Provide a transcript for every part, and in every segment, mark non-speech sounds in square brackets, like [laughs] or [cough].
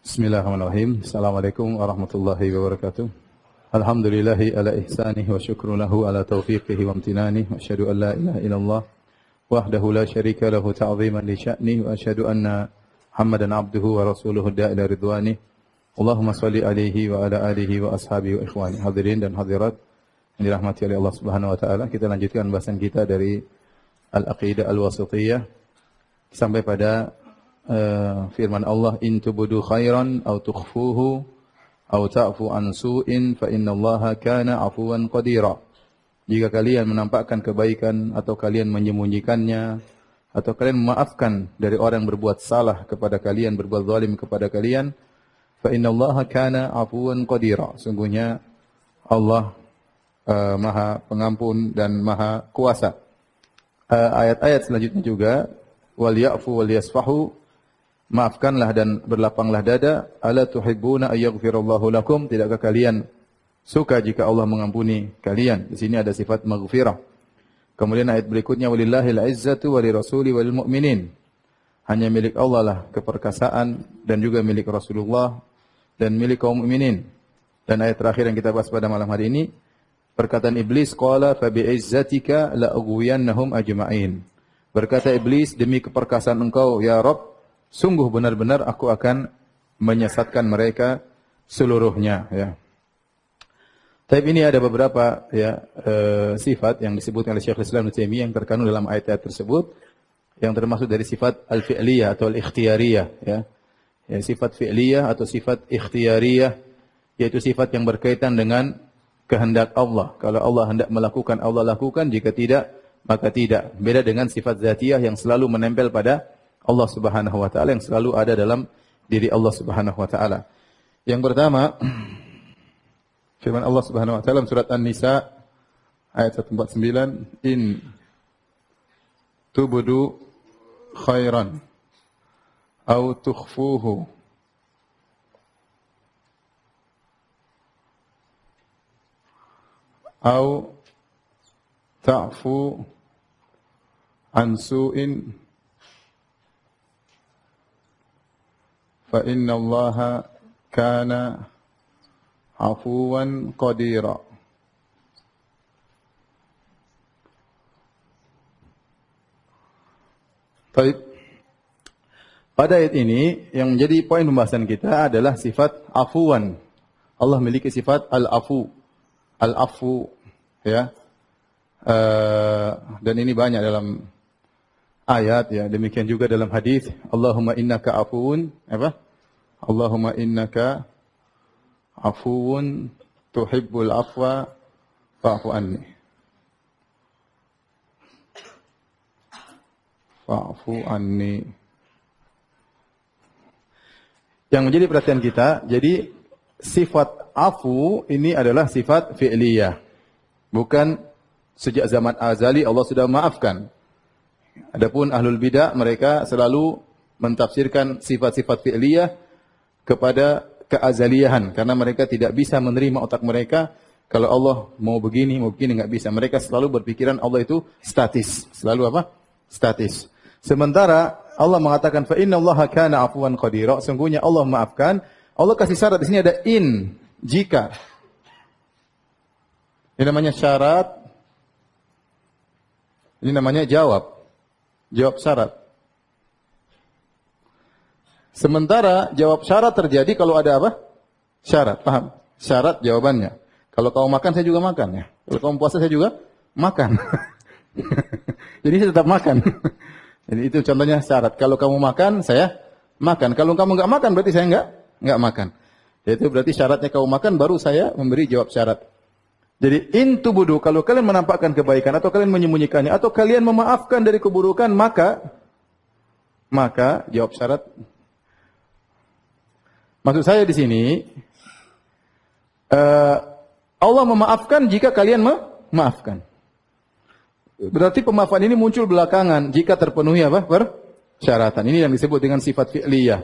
Bismillahirrahmanirrahim. Assalamualaikum warahmatullahi wabarakatuh. Alhamdulillahi ala ihsanih wa syukru lahu ala taufiqihi wa amtinanih wa asyhadu an la ilaha illallah wahdahu la syarika lahu ta'ziman li sya'ni wa asyhadu anna Muhammadan abduhu wa rasuluhu da'ila ridwani. Allahumma salli alaihi wa ala alihi wa ashabihi wa ikhwani. Hadirin dan hadirat yang dirahmati oleh Allah Subhanahu wa taala, kita lanjutkan bahasan kita dari Al-Aqidah Al-Wasithiyah sampai pada uh, firman Allah in tubudu khairan aw tukhfuhu aw ta'fu an su'in fa innallaha kana afuwan qadira. Jika kalian menampakkan kebaikan atau kalian menyembunyikannya atau kalian memaafkan dari orang yang berbuat salah kepada kalian, berbuat zalim kepada kalian, fa innallaha kana afuwan qadira. Sungguhnya Allah uh, Maha Pengampun dan Maha Kuasa. Eh, ayat-ayat uh, ayat -ayat selanjutnya juga wal ya'fu wal yasfahu maafkanlah dan berlapanglah dada ala tuhibbuna ayaghfirallahu lakum tidakkah kalian suka jika Allah mengampuni kalian di sini ada sifat maghfirah kemudian ayat berikutnya walillahil izzatu walirasuli wal mu'minin hanya milik Allah lah keperkasaan dan juga milik Rasulullah dan milik kaum mukminin dan ayat terakhir yang kita bahas pada malam hari ini perkataan iblis qala fa bi izzatika la aghwiyannahum ajma'in berkata iblis demi keperkasaan engkau ya Rabb sungguh benar-benar aku akan menyesatkan mereka seluruhnya ya. Tapi ini ada beberapa ya e, sifat yang disebutkan oleh Syekh Islam Nusaymi yang terkandung dalam ayat-ayat tersebut yang termasuk dari sifat al-fi'liyah atau al-ikhtiyariyah ya. ya sifat fi'liyah atau sifat ikhtiyariyah yaitu sifat yang berkaitan dengan kehendak Allah. Kalau Allah hendak melakukan, Allah lakukan. Jika tidak, maka tidak. Beda dengan sifat zatiyah yang selalu menempel pada Allah Subhanahu wa taala yang selalu ada dalam diri Allah Subhanahu wa taala. Yang pertama [clears throat] firman Allah Subhanahu wa taala dalam surat An-Nisa ayat 149 in tubdu khairan au tukhfuhu au ta'fu an su'in فإن الله كان عفوا قديرا طيب Pada ayat ini yang menjadi poin pembahasan kita adalah sifat afuan. Allah memiliki sifat al-afu. Al-afu ya. Uh, dan ini banyak dalam ayat ya demikian juga dalam hadis Allahumma innaka afuun apa Allahumma innaka afuun tuhibbul afwa fa'fu anni fa'fu anni yang menjadi perhatian kita jadi sifat afu ini adalah sifat fi'liyah bukan sejak zaman azali Allah sudah maafkan Adapun ahlul bidah mereka selalu mentafsirkan sifat-sifat fi'liyah kepada keazaliahan karena mereka tidak bisa menerima otak mereka kalau Allah mau begini mau begini nggak bisa. Mereka selalu berpikiran Allah itu statis, selalu apa? Statis. Sementara Allah mengatakan fa inna Allah kana afuwan qadira, sungguhnya Allah maafkan. Allah kasih syarat di sini ada in, jika. Ini namanya syarat. Ini namanya jawab. Jawab syarat. Sementara jawab syarat terjadi kalau ada apa? Syarat, paham? Syarat jawabannya. Kalau kamu makan, saya juga makan ya. Kalau kamu puasa, saya juga makan. [laughs] Jadi saya tetap makan. [laughs] Jadi itu contohnya syarat. Kalau kamu makan, saya makan. Kalau kamu nggak makan, berarti saya nggak nggak makan. Itu berarti syaratnya kamu makan, baru saya memberi jawab syarat. Jadi intu budu kalau kalian menampakkan kebaikan atau kalian menyembunyikannya atau kalian memaafkan dari keburukan maka maka jawab syarat Maksud saya di sini eh, Allah memaafkan jika kalian memaafkan. Berarti pemaafan ini muncul belakangan jika terpenuhi apa? persyaratan. Ini yang disebut dengan sifat fi'liyah.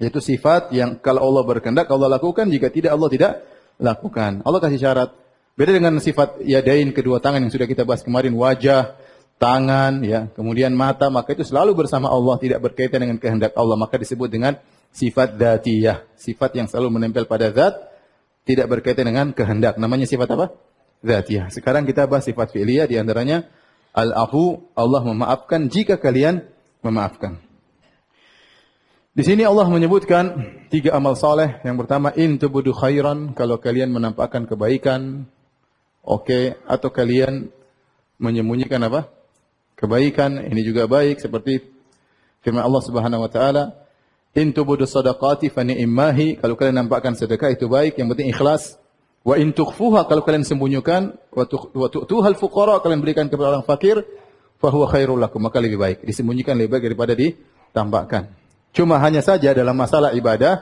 Yaitu sifat yang kalau Allah berkehendak Allah lakukan, jika tidak Allah tidak lakukan. Allah kasih syarat. Beda dengan sifat yadain kedua tangan yang sudah kita bahas kemarin, wajah, tangan, ya, kemudian mata, maka itu selalu bersama Allah, tidak berkaitan dengan kehendak Allah, maka disebut dengan sifat dzatiyah, sifat yang selalu menempel pada zat, tidak berkaitan dengan kehendak. Namanya sifat apa? Dzatiyah. Sekarang kita bahas sifat filia di antaranya al-afu, Allah memaafkan jika kalian memaafkan. Di sini Allah menyebutkan tiga amal soleh. Yang pertama, intubudu khairan, kalau kalian menampakkan kebaikan oke okay, atau kalian menyembunyikan apa? kebaikan, ini juga baik seperti firman Allah Subhanahu wa taala, "In tubudu shadaqati fa ni'mahi." Kalau kalian nampakkan sedekah itu baik, yang penting ikhlas. Wa in tukhfuha kalau kalian sembunyikan, wa tu'tuhal fuqara kalian berikan kepada orang fakir, fa huwa khairul lakum, maka lebih baik. Disembunyikan lebih baik daripada ditampakkan. Cuma hanya saja dalam masalah ibadah,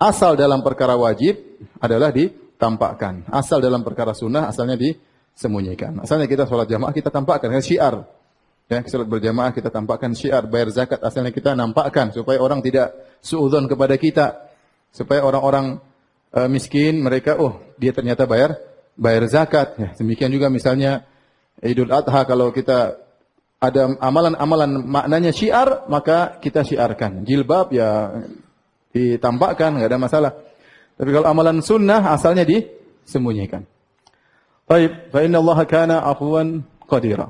asal dalam perkara wajib adalah di ditampakkan. Asal dalam perkara sunnah, asalnya disembunyikan. Asalnya kita sholat jamaah, kita tampakkan. syiar. Ya, sholat berjamaah kita tampakkan syiar. Bayar zakat, asalnya kita nampakkan. Supaya orang tidak suudon kepada kita. Supaya orang-orang e, miskin, mereka, oh dia ternyata bayar bayar zakat. Ya, demikian juga misalnya Idul Adha kalau kita ada amalan-amalan maknanya syiar, maka kita syiarkan. Jilbab ya ditampakkan, nggak ada masalah. Tapi kalau amalan sunnah asalnya disembunyikan. Baik, fa inna Allah kana afwan qadira.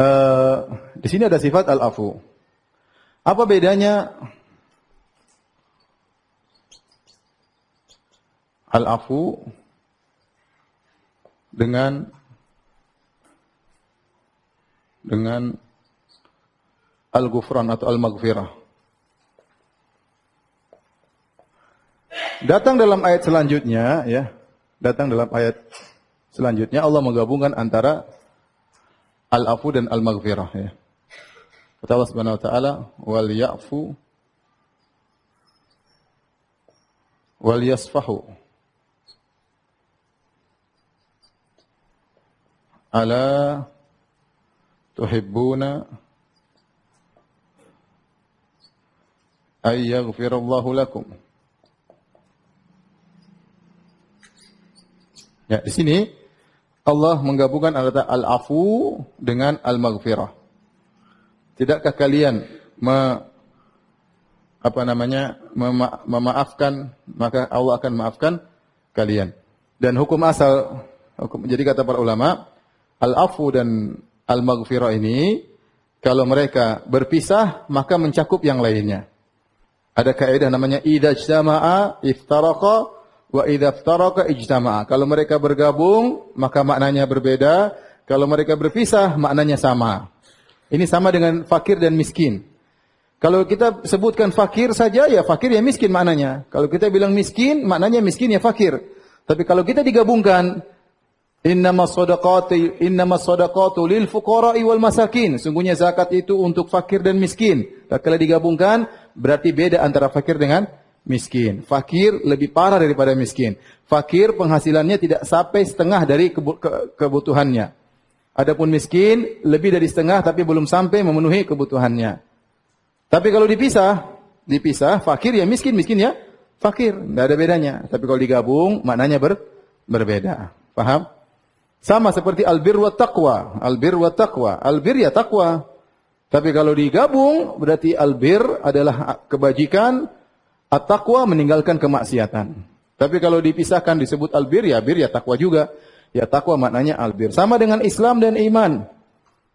Uh, di sini ada sifat al-afu. Apa bedanya al-afu dengan dengan al-ghufran atau al-maghfirah? Datang dalam ayat selanjutnya ya. Datang dalam ayat selanjutnya Allah menggabungkan antara al-afu dan al-maghfirah ya. Kata Allah Subhanahu wa taala wal ya'fu wal yasfahu ala tuhibbuna ay yaghfirallahu lakum Ya, di sini Allah menggabungkan kata al-afu dengan al-maghfirah. Tidakkah kalian me, apa namanya mema, memaafkan maka Allah akan maafkan kalian. Dan hukum asal hukum, jadi kata para ulama al-afu dan al-maghfirah ini kalau mereka berpisah maka mencakup yang lainnya. Ada kaidah namanya idza jamaa iftaraqa Wa idza ijtama'a. Kalau mereka bergabung, maka maknanya berbeda. Kalau mereka berpisah, maknanya sama. Ini sama dengan fakir dan miskin. Kalau kita sebutkan fakir saja, ya fakir ya miskin maknanya. Kalau kita bilang miskin, maknanya miskin ya fakir. Tapi kalau kita digabungkan, Innama sadaqati innama sadaqatu lil fuqara'i wal masakin. Sungguhnya zakat itu untuk fakir dan miskin. Kalau digabungkan berarti beda antara fakir dengan miskin. Fakir lebih parah daripada miskin. Fakir penghasilannya tidak sampai setengah dari kebutuhannya. Adapun miskin lebih dari setengah tapi belum sampai memenuhi kebutuhannya. Tapi kalau dipisah, dipisah fakir ya miskin, miskin ya fakir, tidak ada bedanya. Tapi kalau digabung maknanya ber, berbeda. Paham? Sama seperti albir wa taqwa, albir wa taqwa, albir ya taqwa. Tapi kalau digabung berarti albir adalah kebajikan, At-taqwa meninggalkan kemaksiatan. Tapi kalau dipisahkan disebut albir ya bir ya takwa juga. Ya takwa maknanya albir. Sama dengan Islam dan iman.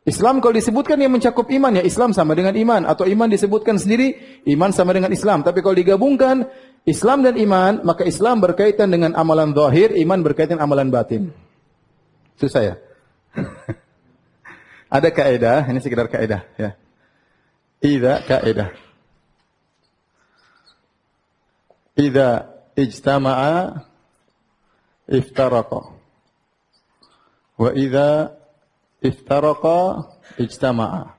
Islam kalau disebutkan yang mencakup iman ya Islam sama dengan iman atau iman disebutkan sendiri iman sama dengan Islam. Tapi kalau digabungkan Islam dan iman maka Islam berkaitan dengan amalan zahir, iman berkaitan amalan batin. Susah ya. [laughs] Ada kaidah, ini sekedar kaidah ya. Tidak kaidah. Ida ijtama'a iftaraqa wa ida iftaraqa ijtama'a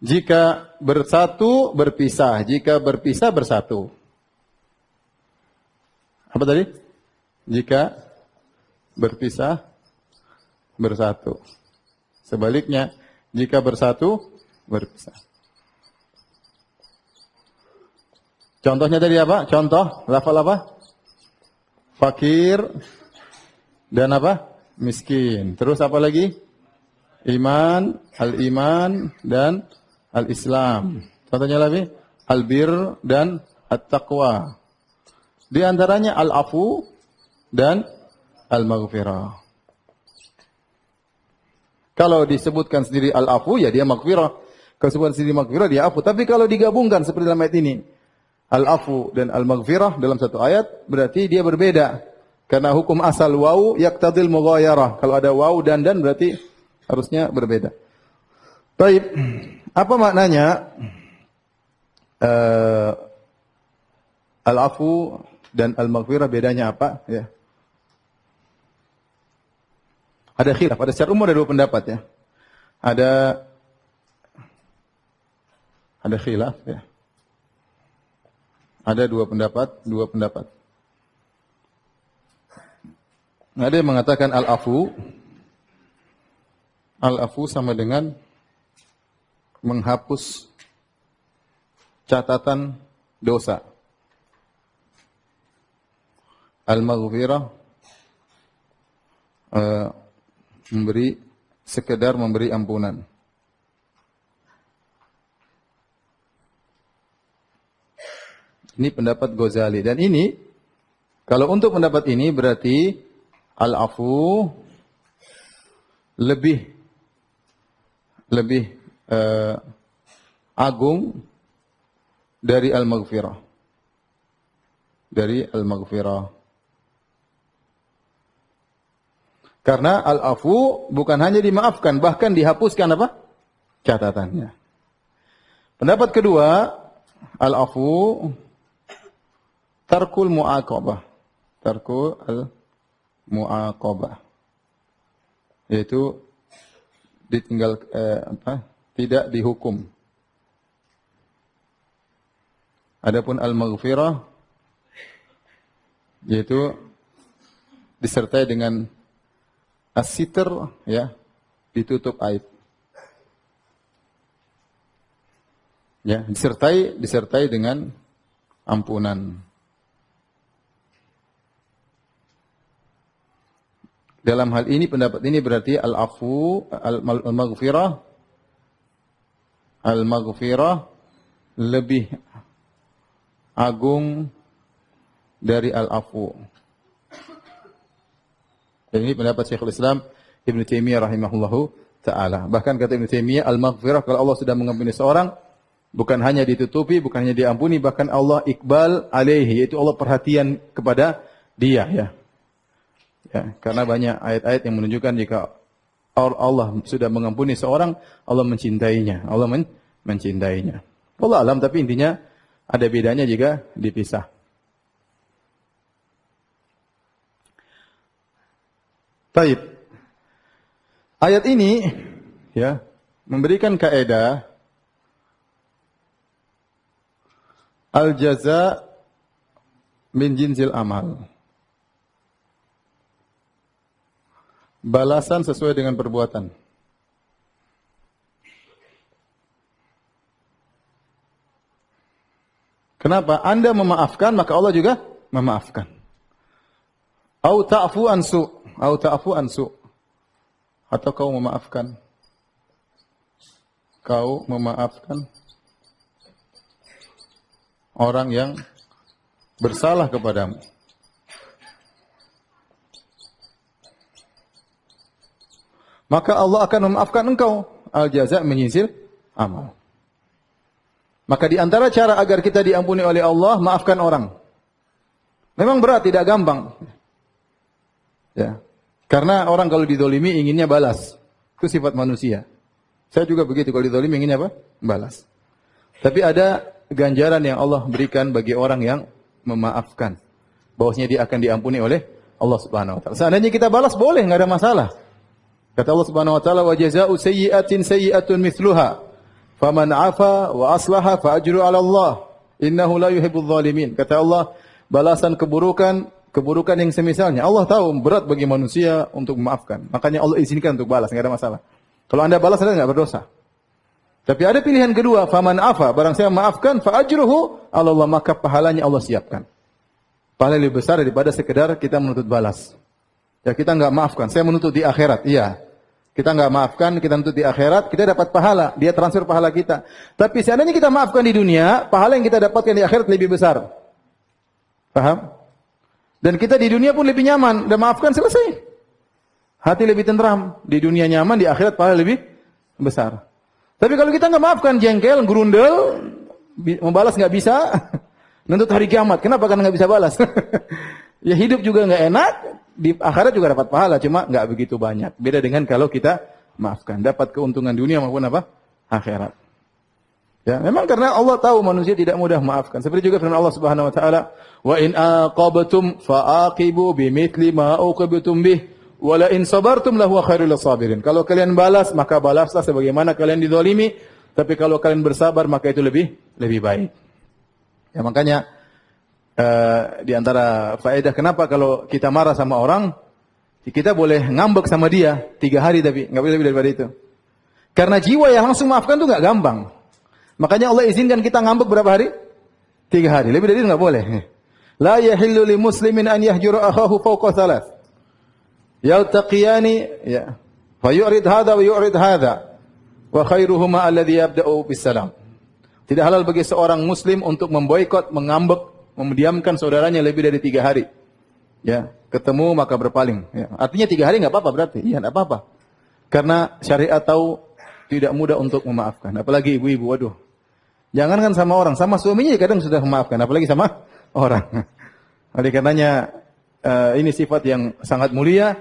Jika bersatu berpisah, jika berpisah bersatu. Apa tadi? Jika berpisah bersatu. Sebaliknya, jika bersatu berpisah. Contohnya tadi apa? Contoh, lafal apa? Fakir dan apa? Miskin. Terus apa lagi? Iman, al-iman dan al-islam. Contohnya lagi? Al-bir dan at-taqwa. Di antaranya al-afu dan al-maghfirah. Kalau disebutkan sendiri al-afu ya dia maghfirah. Kalau disebutkan sendiri maghfirah dia afu. Tapi kalau digabungkan seperti dalam ayat ini, al-afu dan al-maghfirah dalam satu ayat, berarti dia berbeda. Karena hukum asal wau yaktadil mughayarah. Kalau ada wau dan dan berarti harusnya berbeda. Baik. Apa maknanya uh, al-afu dan al-maghfirah bedanya apa? Ya. Ada khilaf, pada secara umum ada dua pendapat ya. Ada ada khilaf ya ada dua pendapat, dua pendapat. Ada yang mengatakan al-afu. Al-afu sama dengan menghapus catatan dosa. Al-maghfirah uh, memberi sekedar memberi ampunan. Ini pendapat Ghazali dan ini kalau untuk pendapat ini berarti al-afu lebih lebih uh, agung dari al-maghfirah. Dari al-maghfirah. Karena al-afu bukan hanya dimaafkan, bahkan dihapuskan apa? Catatannya. Pendapat kedua, al-afu Tarkul mu'aqabah. Tarkul al-mu'aqabah. Yaitu ditinggal eh, apa? Tidak dihukum. Adapun al-maghfirah yaitu disertai dengan asiter, ya, ditutup aib. Ya, disertai disertai dengan ampunan. Dalam hal ini pendapat ini berarti al-afu al-maghfirah al-maghfirah lebih agung dari al-afu. Dan ini pendapat Syekhul Islam Ibn Taimiyah rahimahullahu taala. Bahkan kata Ibn Taimiyah al-maghfirah kalau Allah sudah mengampuni seorang bukan hanya ditutupi, bukan hanya diampuni, bahkan Allah iqbal alaihi yaitu Allah perhatian kepada dia ya. Ya, karena banyak ayat-ayat yang menunjukkan jika Allah sudah mengampuni seorang, Allah mencintainya. Allah men mencintainya. Allah alam, tapi intinya ada bedanya jika dipisah. Taib. Ayat ini ya memberikan kaidah al jaza min jinsil amal. Balasan sesuai dengan perbuatan. Kenapa? Anda memaafkan, maka Allah juga memaafkan. Au ta'fu ansu, au ta'fu ansu. Atau kau memaafkan. Kau memaafkan orang yang bersalah kepadamu. maka Allah akan memaafkan engkau. Al-jaza menyisir amal. Maka di antara cara agar kita diampuni oleh Allah, maafkan orang. Memang berat, tidak gampang. Ya. Karena orang kalau didolimi inginnya balas. Itu sifat manusia. Saya juga begitu, kalau didolimi inginnya apa? Balas. Tapi ada ganjaran yang Allah berikan bagi orang yang memaafkan. Bahwasanya dia akan diampuni oleh Allah Subhanahu wa taala. Seandainya kita balas boleh, nggak ada masalah. Kata Allah Subhanahu wa taala wa jazaa'u sayyi'atin sayyi'atun mithluha faman 'afa wa aslaha fa ajru 'ala Allah innahu la yuhibbul zalimin. Kata Allah, balasan keburukan keburukan yang semisalnya. Allah tahu berat bagi manusia untuk memaafkan. Makanya Allah izinkan untuk balas, enggak ada masalah. Kalau Anda balas Anda enggak berdosa. Tapi ada pilihan kedua, faman afa, barang siapa maafkan fa ajruhu 'ala Allah, maka pahalanya Allah siapkan. Pahala lebih besar daripada sekedar kita menuntut balas. Ya kita nggak maafkan. Saya menuntut di akhirat. Iya. Kita nggak maafkan, kita menuntut di akhirat, kita dapat pahala. Dia transfer pahala kita. Tapi seandainya kita maafkan di dunia, pahala yang kita dapatkan di akhirat lebih besar. Paham? Dan kita di dunia pun lebih nyaman. Dan maafkan selesai. Hati lebih tenteram. Di dunia nyaman, di akhirat pahala lebih besar. Tapi kalau kita nggak maafkan jengkel, gerundel, membalas nggak bisa, [laughs] nuntut hari kiamat. Kenapa? Karena nggak bisa balas. [laughs] Ya hidup juga nggak enak, di akhirat juga dapat pahala, cuma nggak begitu banyak. Beda dengan kalau kita maafkan, dapat keuntungan dunia maupun apa? Akhirat. Ya, memang karena Allah tahu manusia tidak mudah maafkan. Seperti juga firman Allah Subhanahu wa taala, "Wa in aqabtum fa'aqibu bimithli ma uqibtum bih wa la in sabartum lahu khairul sabirin." Kalau kalian balas, maka balaslah sebagaimana kalian didolimi, tapi kalau kalian bersabar maka itu lebih lebih baik. Ya makanya Eh, di antara faedah kenapa kalau kita marah sama orang kita boleh ngambek sama dia tiga hari tapi nggak boleh lebih daripada itu. Karena jiwa yang langsung maafkan itu nggak gampang. Makanya Allah izinkan kita ngambek berapa hari? Tiga hari. Lebih dari itu nggak boleh. لا yahillu li muslimin an yahjura akhahu fawqa thalath. Yaltaqiyani ya. Fayu'rid hadha wa yu'rid hadha. Wa Tidak halal bagi seorang muslim untuk memboikot, mengambek memdiamkan saudaranya lebih dari tiga hari. Ya, ketemu maka berpaling. Ya. Artinya tiga hari nggak apa-apa berarti. Iya, nggak apa-apa. Karena syariat tahu tidak mudah untuk memaafkan. Apalagi ibu-ibu, waduh. Jangankan sama orang, sama suaminya kadang sudah memaafkan. Apalagi sama orang. [laughs] Oleh karenanya uh, ini sifat yang sangat mulia.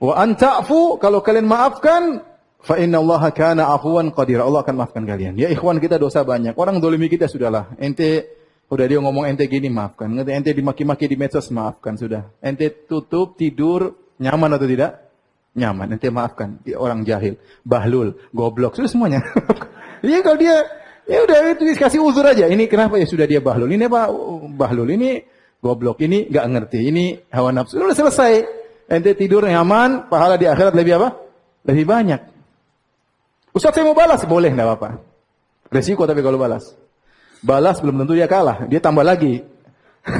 Wa anta'fu kalau kalian maafkan fa inna Allah kana afuan qadir. Allah akan maafkan kalian. Ya ikhwan kita dosa banyak. Orang dolimi kita sudahlah. Ente Udah dia ngomong ente gini maafkan. Ngerti ente dimaki-maki di medsos maafkan sudah. Ente tutup tidur nyaman atau tidak? Nyaman. Ente maafkan. Dia orang jahil, bahlul, goblok, sudah semuanya. [laughs] Iya kalau dia ya udah itu kasih uzur aja. Ini kenapa ya sudah dia bahlul? Ini apa bahlul? Ini goblok. Ini gak ngerti. Ini hawa nafsu. Udah selesai. Ente tidur nyaman, pahala di akhirat lebih apa? Lebih banyak. Ustaz saya mau balas, boleh gak apa-apa. Resiko tapi kalau balas balas belum tentu dia kalah, dia tambah lagi. [laughs]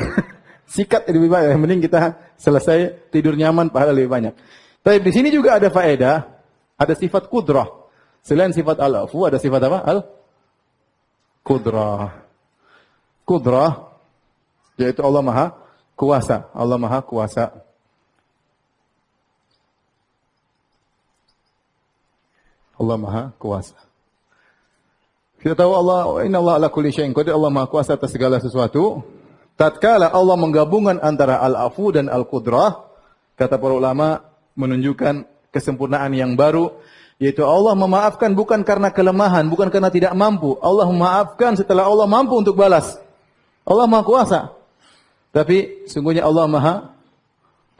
Sikat lebih banyak, mending kita selesai tidur nyaman pahala lebih banyak. Tapi di sini juga ada faedah, ada sifat kudrah. Selain sifat al-afu ada sifat apa? Al kudrah. Kudrah yaitu Allah Maha Kuasa. Allah Maha Kuasa. Allah Maha Kuasa. Kita tahu Allah, inna Allah ala kulli syai'in qadir, Allah Maha Kuasa atas segala sesuatu. Tatkala Allah menggabungkan antara al-afu dan al-qudrah, kata para ulama menunjukkan kesempurnaan yang baru yaitu Allah memaafkan bukan karena kelemahan, bukan karena tidak mampu. Allah memaafkan setelah Allah mampu untuk balas. Allah Maha Kuasa. Tapi sungguhnya Allah Maha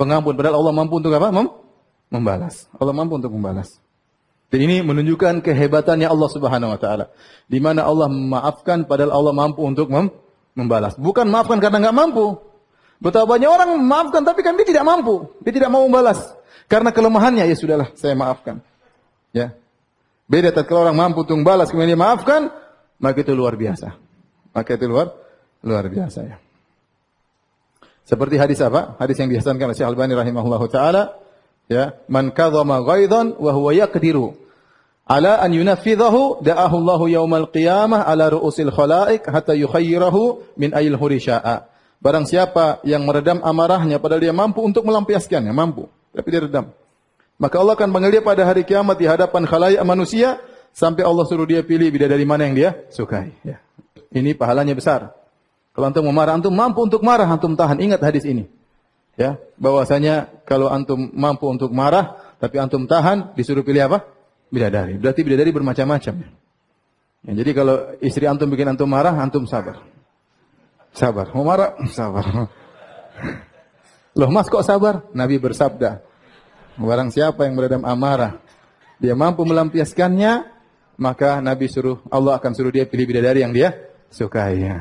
Pengampun. Padahal Allah mampu untuk apa? Mem membalas. Allah mampu untuk membalas. Dan ini menunjukkan kehebatannya Allah Subhanahu wa taala. Di mana Allah memaafkan padahal Allah mampu untuk mem membalas. Bukan maafkan karena nggak mampu. Betapa banyak orang memaafkan tapi kan dia tidak mampu, dia tidak mau membalas karena kelemahannya ya sudahlah saya maafkan. Ya. Beda kalau orang mampu untuk balas kemudian dia maafkan, maka itu luar biasa. Maka itu luar luar biasa ya. Seperti hadis apa? Hadis yang dihasankan oleh Syekh Albani rahimahullahu taala Ya, man kadzama ghaidhan wa huwa yaqdiru ala an yunafidhahu da'ahu Allahu yaumal qiyamah ala ru'usil khalaik hatta yukhayyirahu min ayil hurisha'a. Barang siapa yang meredam amarahnya padahal dia mampu untuk melampiaskannya, mampu, tapi dia redam. Maka Allah akan panggil dia pada hari kiamat di hadapan khalayak manusia sampai Allah suruh dia pilih bidadari mana yang dia sukai. Ya. Ini pahalanya besar. Kalau antum mau marah, antum mampu untuk marah, antum tahan. Ingat hadis ini. Ya, bahwasanya kalau antum mampu untuk marah tapi antum tahan, disuruh pilih apa? Bidadari. Berarti bidadari bermacam-macam. Ya, jadi kalau istri antum bikin antum marah, antum sabar. Sabar. Mau marah? [laughs] Sabar. Loh, Mas kok sabar? Nabi bersabda, barang siapa yang meredam amarah, dia mampu melampiaskannya, maka Nabi suruh Allah akan suruh dia pilih bidadari yang dia sukai. Ya.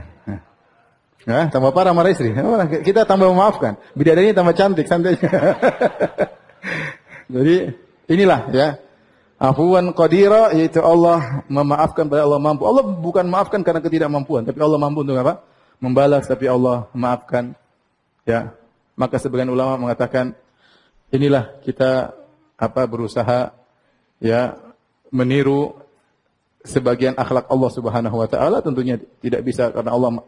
Ya, tambah parah marah istri. Kita tambah memaafkan. Bidadarinya tambah cantik santai. [laughs] Jadi inilah ya. Afuan qadira yaitu Allah memaafkan pada Allah mampu. Allah bukan maafkan karena ketidakmampuan, tapi Allah mampu untuk apa? Membalas tapi Allah maafkan. Ya. Maka sebagian ulama mengatakan inilah kita apa berusaha ya meniru sebagian akhlak Allah Subhanahu wa taala tentunya tidak bisa karena Allah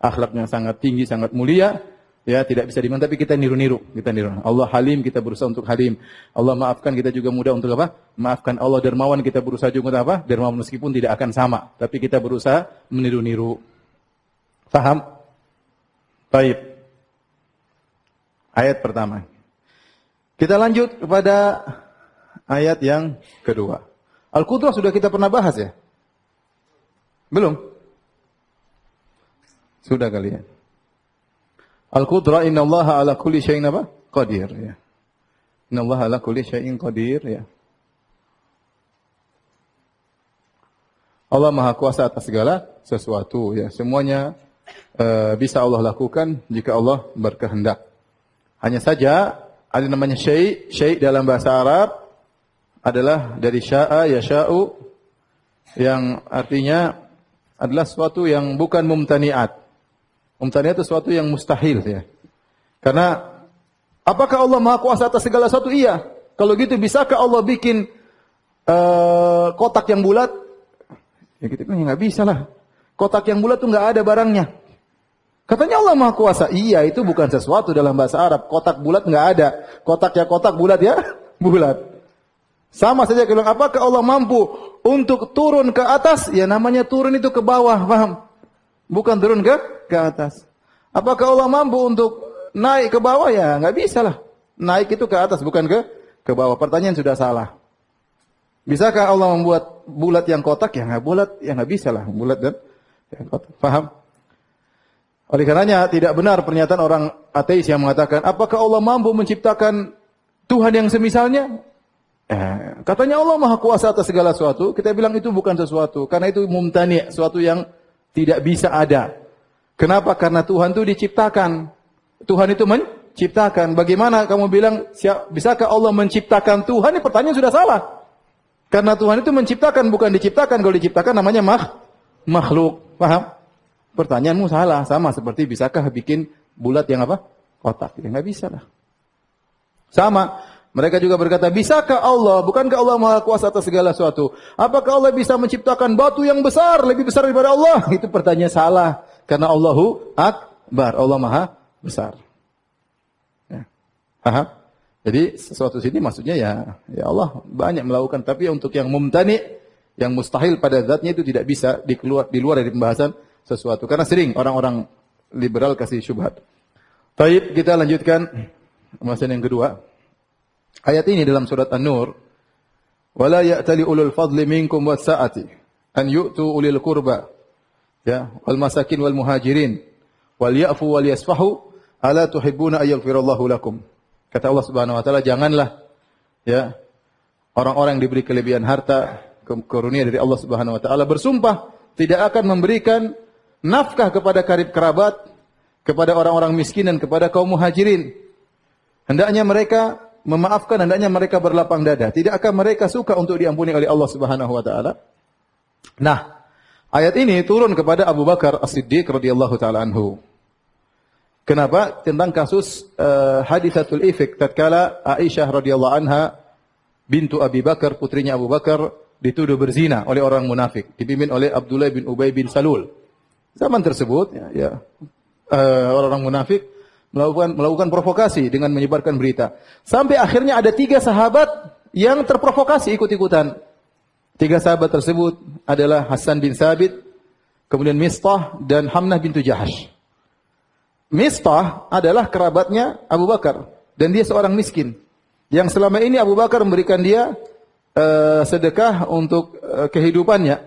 akhlaknya sangat tinggi, sangat mulia, ya tidak bisa dimana tapi kita niru-niru kita niru Allah halim kita berusaha untuk halim Allah maafkan kita juga mudah untuk apa maafkan Allah dermawan kita berusaha juga untuk apa dermawan meskipun tidak akan sama tapi kita berusaha meniru-niru faham baik ayat pertama kita lanjut kepada ayat yang kedua Al-Qudrah sudah kita pernah bahas ya belum sudah kali ya. Al-Qudra inna Allah ala kulli syai'in apa? Qadir ya. Inna Allah ala kulli syai'in qadir ya. Allah Maha Kuasa atas segala sesuatu ya. Semuanya e, bisa Allah lakukan jika Allah berkehendak. Hanya saja ada namanya syai', syai' dalam bahasa Arab adalah dari sya'a yasha'u yang artinya adalah sesuatu yang bukan mumtani'at. Memtanya itu sesuatu yang mustahil ya. Karena apakah Allah Maha Kuasa atas segala sesuatu? Iya. Kalau gitu bisakah Allah bikin uh, kotak yang bulat? Ya gitu kan ya nggak bisa lah. Kotak yang bulat tuh nggak ada barangnya. Katanya Allah Maha Kuasa. Iya, itu bukan sesuatu dalam bahasa Arab. Kotak bulat nggak ada. Kotak ya kotak, bulat ya [laughs] bulat. Sama saja kalau apakah Allah mampu untuk turun ke atas? Ya namanya turun itu ke bawah, paham? bukan turun ke ke atas. Apakah Allah mampu untuk naik ke bawah ya? Nggak bisa lah. Naik itu ke atas bukan ke ke bawah. Pertanyaan sudah salah. Bisakah Allah membuat bulat yang kotak? Ya nggak bulat, ya nggak bisa lah bulat dan yang kotak. Paham? Oleh karenanya tidak benar pernyataan orang ateis yang mengatakan, apakah Allah mampu menciptakan Tuhan yang semisalnya? Eh, katanya Allah maha kuasa atas segala sesuatu. Kita bilang itu bukan sesuatu, karena itu mumtani, sesuatu yang tidak bisa ada. Kenapa? Karena Tuhan itu diciptakan. Tuhan itu menciptakan. Bagaimana kamu bilang, bisakah Allah menciptakan Tuhan? Ini pertanyaan sudah salah. Karena Tuhan itu menciptakan, bukan diciptakan. Kalau diciptakan namanya mah, makhluk. Paham? Pertanyaanmu salah. Sama seperti bisakah bikin bulat yang apa? Kotak. Ya, nggak bisa lah. Sama. Mereka juga berkata, bisakah Allah, bukankah Allah maha kuasa atas segala sesuatu? Apakah Allah bisa menciptakan batu yang besar, lebih besar daripada Allah? [laughs] Itu pertanyaan salah. Karena Allahu Akbar, Allah maha besar. Ya. Aha. Jadi sesuatu sini maksudnya ya, ya Allah banyak melakukan. Tapi untuk yang mumtani, yang mustahil pada zatnya itu tidak bisa dikeluar, di luar dari pembahasan sesuatu. Karena sering orang-orang liberal kasih syubhat. Baik, kita lanjutkan pembahasan yang kedua. Ayat ini dalam surat An-Nur, "Wala ya'tali ulul fadli minkum was sa'ati an yu'tu ulil qurba ya wal masakin wal muhajirin wal ya'fu wal yasfahu ala tuhibbuna ayaghfirallahu lakum." Kata Allah Subhanahu wa taala, janganlah ya orang-orang yang diberi kelebihan harta karunia dari Allah Subhanahu wa taala bersumpah tidak akan memberikan nafkah kepada karib kerabat, kepada orang-orang miskin dan kepada kaum muhajirin. Hendaknya mereka memaafkan hendaknya mereka berlapang dada. tidak akan mereka suka untuk diampuni oleh Allah Subhanahu wa taala? Nah, ayat ini turun kepada Abu Bakar As-Siddiq radhiyallahu taala anhu. Kenapa? Tentang kasus uh, eh, hadisatul ifk tatkala Aisyah radhiyallahu anha bintu Abi Bakar putrinya Abu Bakar dituduh berzina oleh orang munafik dipimpin oleh Abdullah bin Ubay bin Salul. Zaman tersebut ya, ya uh, orang-orang munafik melakukan melakukan provokasi dengan menyebarkan berita. Sampai akhirnya ada tiga sahabat yang terprovokasi ikut-ikutan. Tiga sahabat tersebut adalah Hasan bin Sabit, kemudian Mistah dan Hamnah bintu Jahash. Mistah adalah kerabatnya Abu Bakar dan dia seorang miskin yang selama ini Abu Bakar memberikan dia uh, sedekah untuk uh, kehidupannya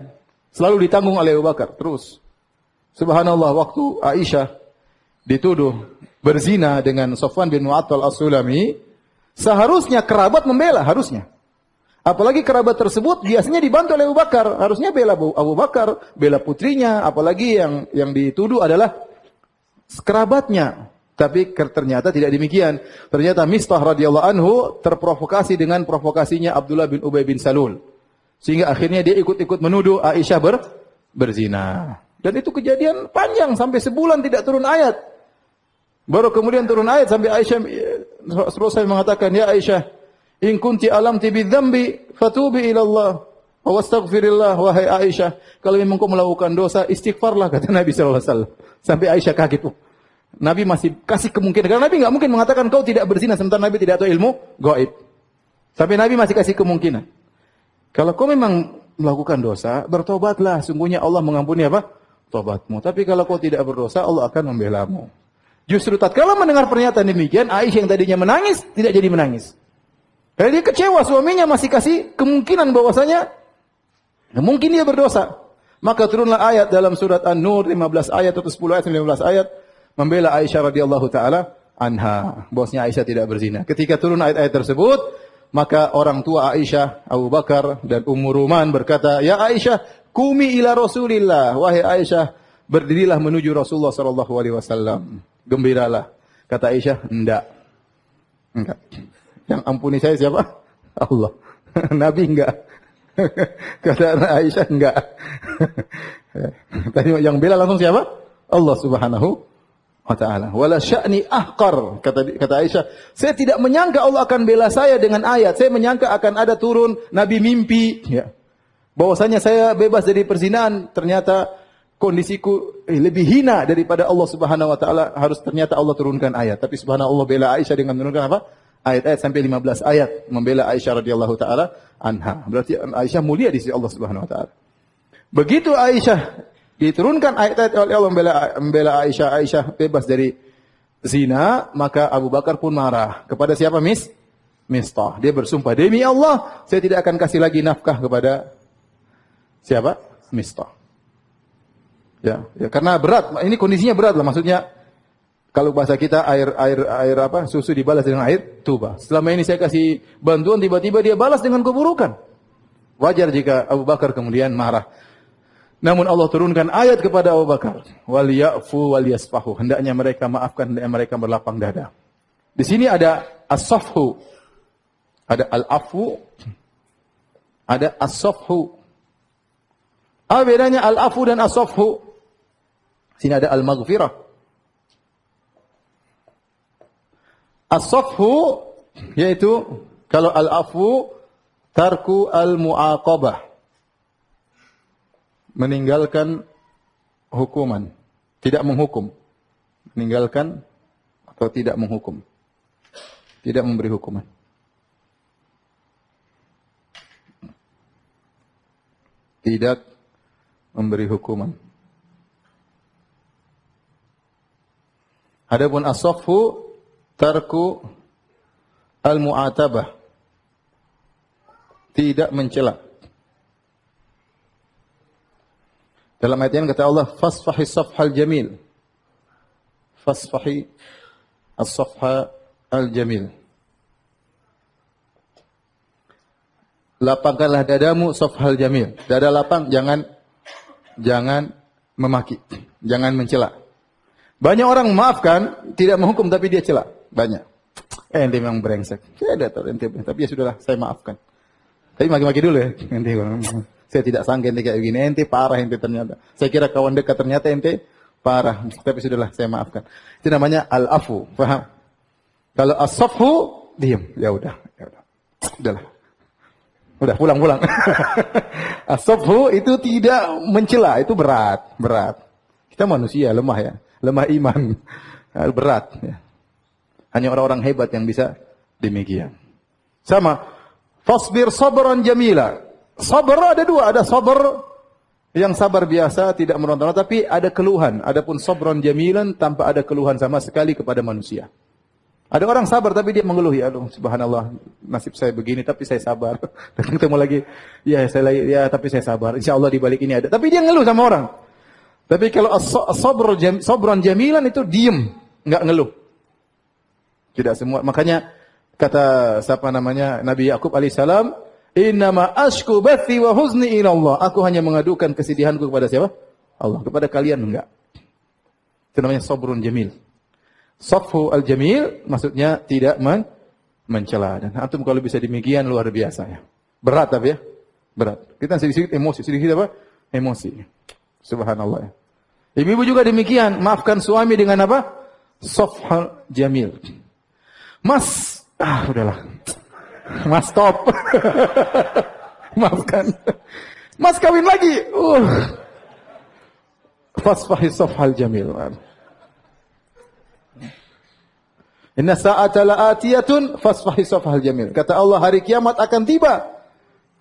selalu ditanggung oleh Abu Bakar terus. Subhanallah waktu Aisyah dituduh berzina dengan Sofwan bin Mu'attal As-Sulami, seharusnya kerabat membela, harusnya. Apalagi kerabat tersebut biasanya dibantu oleh Abu Bakar, harusnya bela Abu Bakar, bela putrinya, apalagi yang yang dituduh adalah kerabatnya. Tapi ternyata tidak demikian. Ternyata Mistah radhiyallahu anhu terprovokasi dengan provokasinya Abdullah bin Ubay bin Salul. Sehingga akhirnya dia ikut-ikut menuduh Aisyah ber, berzina. Dan itu kejadian panjang sampai sebulan tidak turun ayat. Baru kemudian turun ayat sampai Aisyah saya mengatakan, "Ya Aisyah, in kunti alamti bidzambi fatubi ila Allah wa wahai Aisyah." Kalau memang kau melakukan dosa, istighfarlah kata Nabi sallallahu alaihi wasallam. Sampai Aisyah kaget. Oh, Nabi masih kasih kemungkinan karena Nabi enggak mungkin mengatakan kau tidak berzina sementara Nabi tidak tahu ilmu gaib. tapi Nabi masih kasih kemungkinan. Kalau kau memang melakukan dosa, bertobatlah. Sungguhnya Allah mengampuni apa? Tobatmu. Tapi kalau kau tidak berdosa, Allah akan membela mu. Justru tatkala mendengar pernyataan demikian, Aisyah yang tadinya menangis tidak jadi menangis. Karena dia kecewa suaminya masih kasih kemungkinan bahwasanya nah mungkin dia berdosa. Maka turunlah ayat dalam surat An-Nur 15 ayat atau 10 ayat 15 ayat membela Aisyah radhiyallahu taala anha. Bosnya Aisyah tidak berzina. Ketika turun ayat-ayat tersebut, maka orang tua Aisyah, Abu Bakar dan Ummu Ruman berkata, "Ya Aisyah, kumi ila Rasulillah." Wahai Aisyah, berdirilah menuju Rasulullah saw gembiralah. Kata Aisyah, enggak. Enggak. Yang ampuni saya siapa? Allah. [laughs] Nabi enggak. [laughs] Kata Aisyah enggak. [laughs] Tadi yang bela langsung siapa? Allah Subhanahu wa taala. Wala sya'ni ahqar kata kata Aisyah, saya tidak menyangka Allah akan bela saya dengan ayat. Saya menyangka akan ada turun nabi mimpi ya. Bahwasanya saya bebas dari perzinaan. ternyata kondisiku eh, lebih hina daripada Allah Subhanahu wa taala harus ternyata Allah turunkan ayat. Tapi subhanallah bela Aisyah dengan menurunkan apa? Ayat-ayat sampai 15 ayat membela Aisyah radhiyallahu taala anha. Berarti Aisyah mulia di sisi Allah Subhanahu wa taala. Begitu Aisyah diturunkan ayat-ayat oleh Allah membela, membela Aisyah, Aisyah bebas dari zina, maka Abu Bakar pun marah. Kepada siapa, Miss Mistah. Dia bersumpah, demi Allah, saya tidak akan kasih lagi nafkah kepada siapa? Mistah. Ya, ya karena berat. Ini kondisinya berat lah maksudnya. Kalau bahasa kita air air air apa susu dibalas dengan air tuba. Selama ini saya kasih bantuan tiba-tiba dia balas dengan keburukan. Wajar jika Abu Bakar kemudian marah. Namun Allah turunkan ayat kepada Abu Bakar, wal ya'fu wal yasfahu. Hendaknya mereka maafkan, hendaknya mereka berlapang dada. Di sini ada as Ada al-afu, ada as Apa ah, bedanya al-afu dan as Sini ada al-maghfirah. As-safhu yaitu kalau al-afu tarku al-muaqabah. Meninggalkan hukuman, tidak menghukum. Meninggalkan atau tidak menghukum. Tidak memberi hukuman. Tidak memberi hukuman. Adapun as tarku al-mu'atabah. Tidak mencela. Dalam ayat ini kata Allah, "Fasfahi safhal jamil." Fasfahi as-safha al-jamil. Lapangkanlah dadamu safhal jamil. Dada lapang, jangan jangan memaki, jangan mencela. Banyak orang maafkan tidak menghukum tapi dia celak. Banyak. Eh, ente memang brengsek. Saya ada tahu ente, tapi ya sudahlah, saya maafkan. Tapi maki-maki dulu ya. [laughs] Ente, saya tidak sangka ente kayak begini. Ente parah ente ternyata. Saya kira kawan dekat ternyata ente parah. Tapi sudahlah, saya maafkan. Itu namanya al-afu. Paham? Kalau as-safhu, diam. Ya udah, ya udah. Udah pulang-pulang. [laughs] asofu itu tidak mencela, itu berat, berat. Kita manusia lemah ya lemah iman, nah, berat. Ya. Hanya orang-orang hebat yang bisa demikian. Sama, fasbir sabran jamila. Sabar ada dua, ada sabar yang sabar biasa tidak meronta-ronta tapi ada keluhan. Adapun sobron jamilan tanpa ada keluhan sama sekali kepada manusia. Ada orang sabar tapi dia mengeluh ya Allah subhanallah nasib saya begini tapi saya sabar. [laughs] Ketemu lagi ya saya ya tapi saya sabar. Insya Allah di balik ini ada. Tapi dia ngeluh sama orang. Tapi kalau sabrul jam, jamilan itu diem, nggak ngeluh. Tidak semua. Makanya kata siapa namanya Nabi Yakub alaihissalam, Innama ashku bathi wa huzni Aku hanya mengadukan kesedihanku kepada siapa? Allah. Kepada kalian enggak. Itu namanya sobron jamil. Safu al-jamil maksudnya tidak men mencela. Dan antum kalau bisa demikian luar biasa ya. Berat tapi ya. Berat. Kita sedikit emosi, sedikit apa? Emosi. Subhanallah. Ibu-ibu juga demikian, maafkan suami dengan apa? Sofhal jamil. Mas, ah udahlah. Mas stop. [laughs] maafkan. Mas kawin lagi. Uh. Fasfahi sofhal jamil. Inna saat ala atiyatun fasfahi sofhal jamil. Kata Allah hari kiamat akan tiba.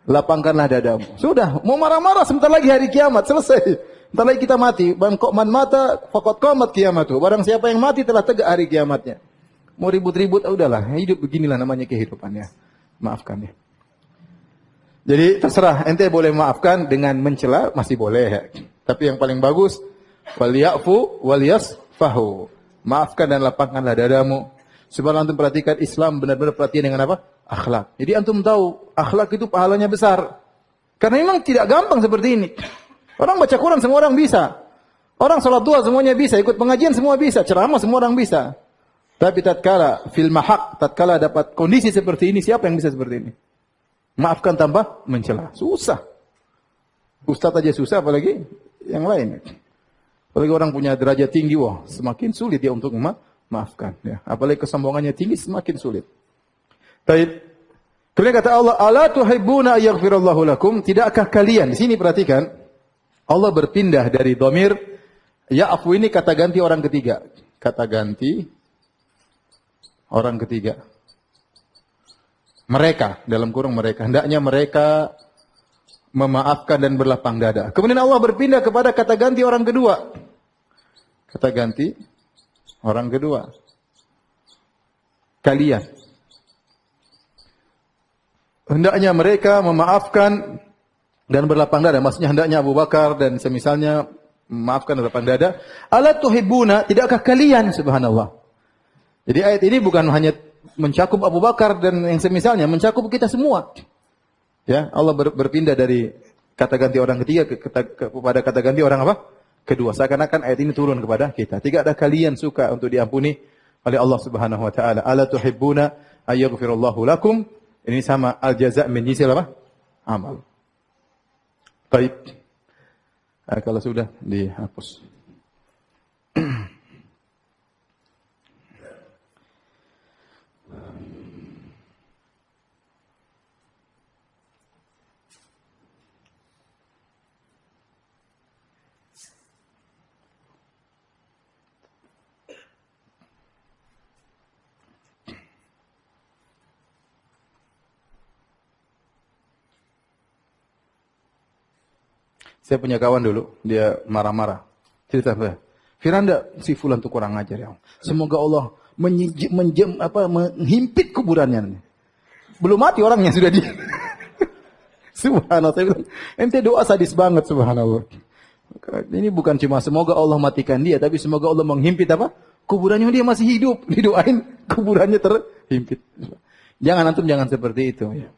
Lapangkanlah dadamu. Sudah, mau marah-marah sebentar lagi hari kiamat selesai. Entar lagi kita mati. Man, man mata fakot qamat kiamatu. Barang siapa yang mati telah tegak hari kiamatnya. Mau ribut-ribut, ah, udahlah. Hidup beginilah namanya kehidupannya. Maafkan ya. Jadi terserah, ente boleh maafkan dengan mencela masih boleh. Ya. Tapi yang paling bagus waliyafu waliyasfahu. Maafkan dan lapangkanlah dadamu. Sebab antum perhatikan Islam benar-benar perhatian dengan apa? Akhlak. Jadi antum tahu akhlak itu pahalanya besar. Karena memang tidak gampang seperti ini. Orang baca Quran semua orang bisa. Orang sholat dua semuanya bisa, ikut pengajian semua bisa, ceramah semua orang bisa. Tapi tatkala fil mahak, tatkala dapat kondisi seperti ini, siapa yang bisa seperti ini? Maafkan tambah mencela. Susah. Ustaz aja susah apalagi yang lain. Apalagi orang punya derajat tinggi, wah, semakin sulit dia untuk ma maafkan ya. Apalagi kesombongannya tinggi semakin sulit. Baik. Kemudian kata Allah, "Ala tuhibbuna ayaghfirallahu lakum?" Tidakkah kalian di sini perhatikan, Allah berpindah dari domir ya ya'fu ini kata ganti orang ketiga. Kata ganti orang ketiga. Mereka, dalam kurung mereka. Hendaknya mereka memaafkan dan berlapang dada. Kemudian Allah berpindah kepada kata ganti orang kedua. Kata ganti orang kedua. Kalian. Hendaknya mereka memaafkan dan berlapang dada. Maksudnya hendaknya Abu Bakar dan semisalnya maafkan berlapang dada. Ala tuhibuna, tidakkah kalian subhanallah? Jadi ayat ini bukan hanya mencakup Abu Bakar dan yang semisalnya, mencakup kita semua. Ya, Allah ber, berpindah dari kata ganti orang ketiga ke, ke, kepada kata ganti orang apa? Kedua. Seakan-akan ayat ini turun kepada kita. Tidak ada kalian suka untuk diampuni oleh Allah Subhanahu wa taala. Ala tuhibbuna ayaghfirullahu lakum. Ini sama al jaza min jinsil apa? Amal baik Eh, kalau sudah dihapus. Saya punya kawan dulu, dia marah-marah. Cerita apa? Firanda, si fulan tuh kurang ajar ya. Semoga Allah menjem, menjem apa menghimpit kuburannya. Belum mati orangnya sudah di [laughs] Subhanallah, saya bilang, ente doa sadis banget subhanallah. Ini bukan cuma semoga Allah matikan dia, tapi semoga Allah menghimpit apa? Kuburannya dia masih hidup. Didoain kuburannya terhimpit. Jangan antum jangan seperti itu. Ya.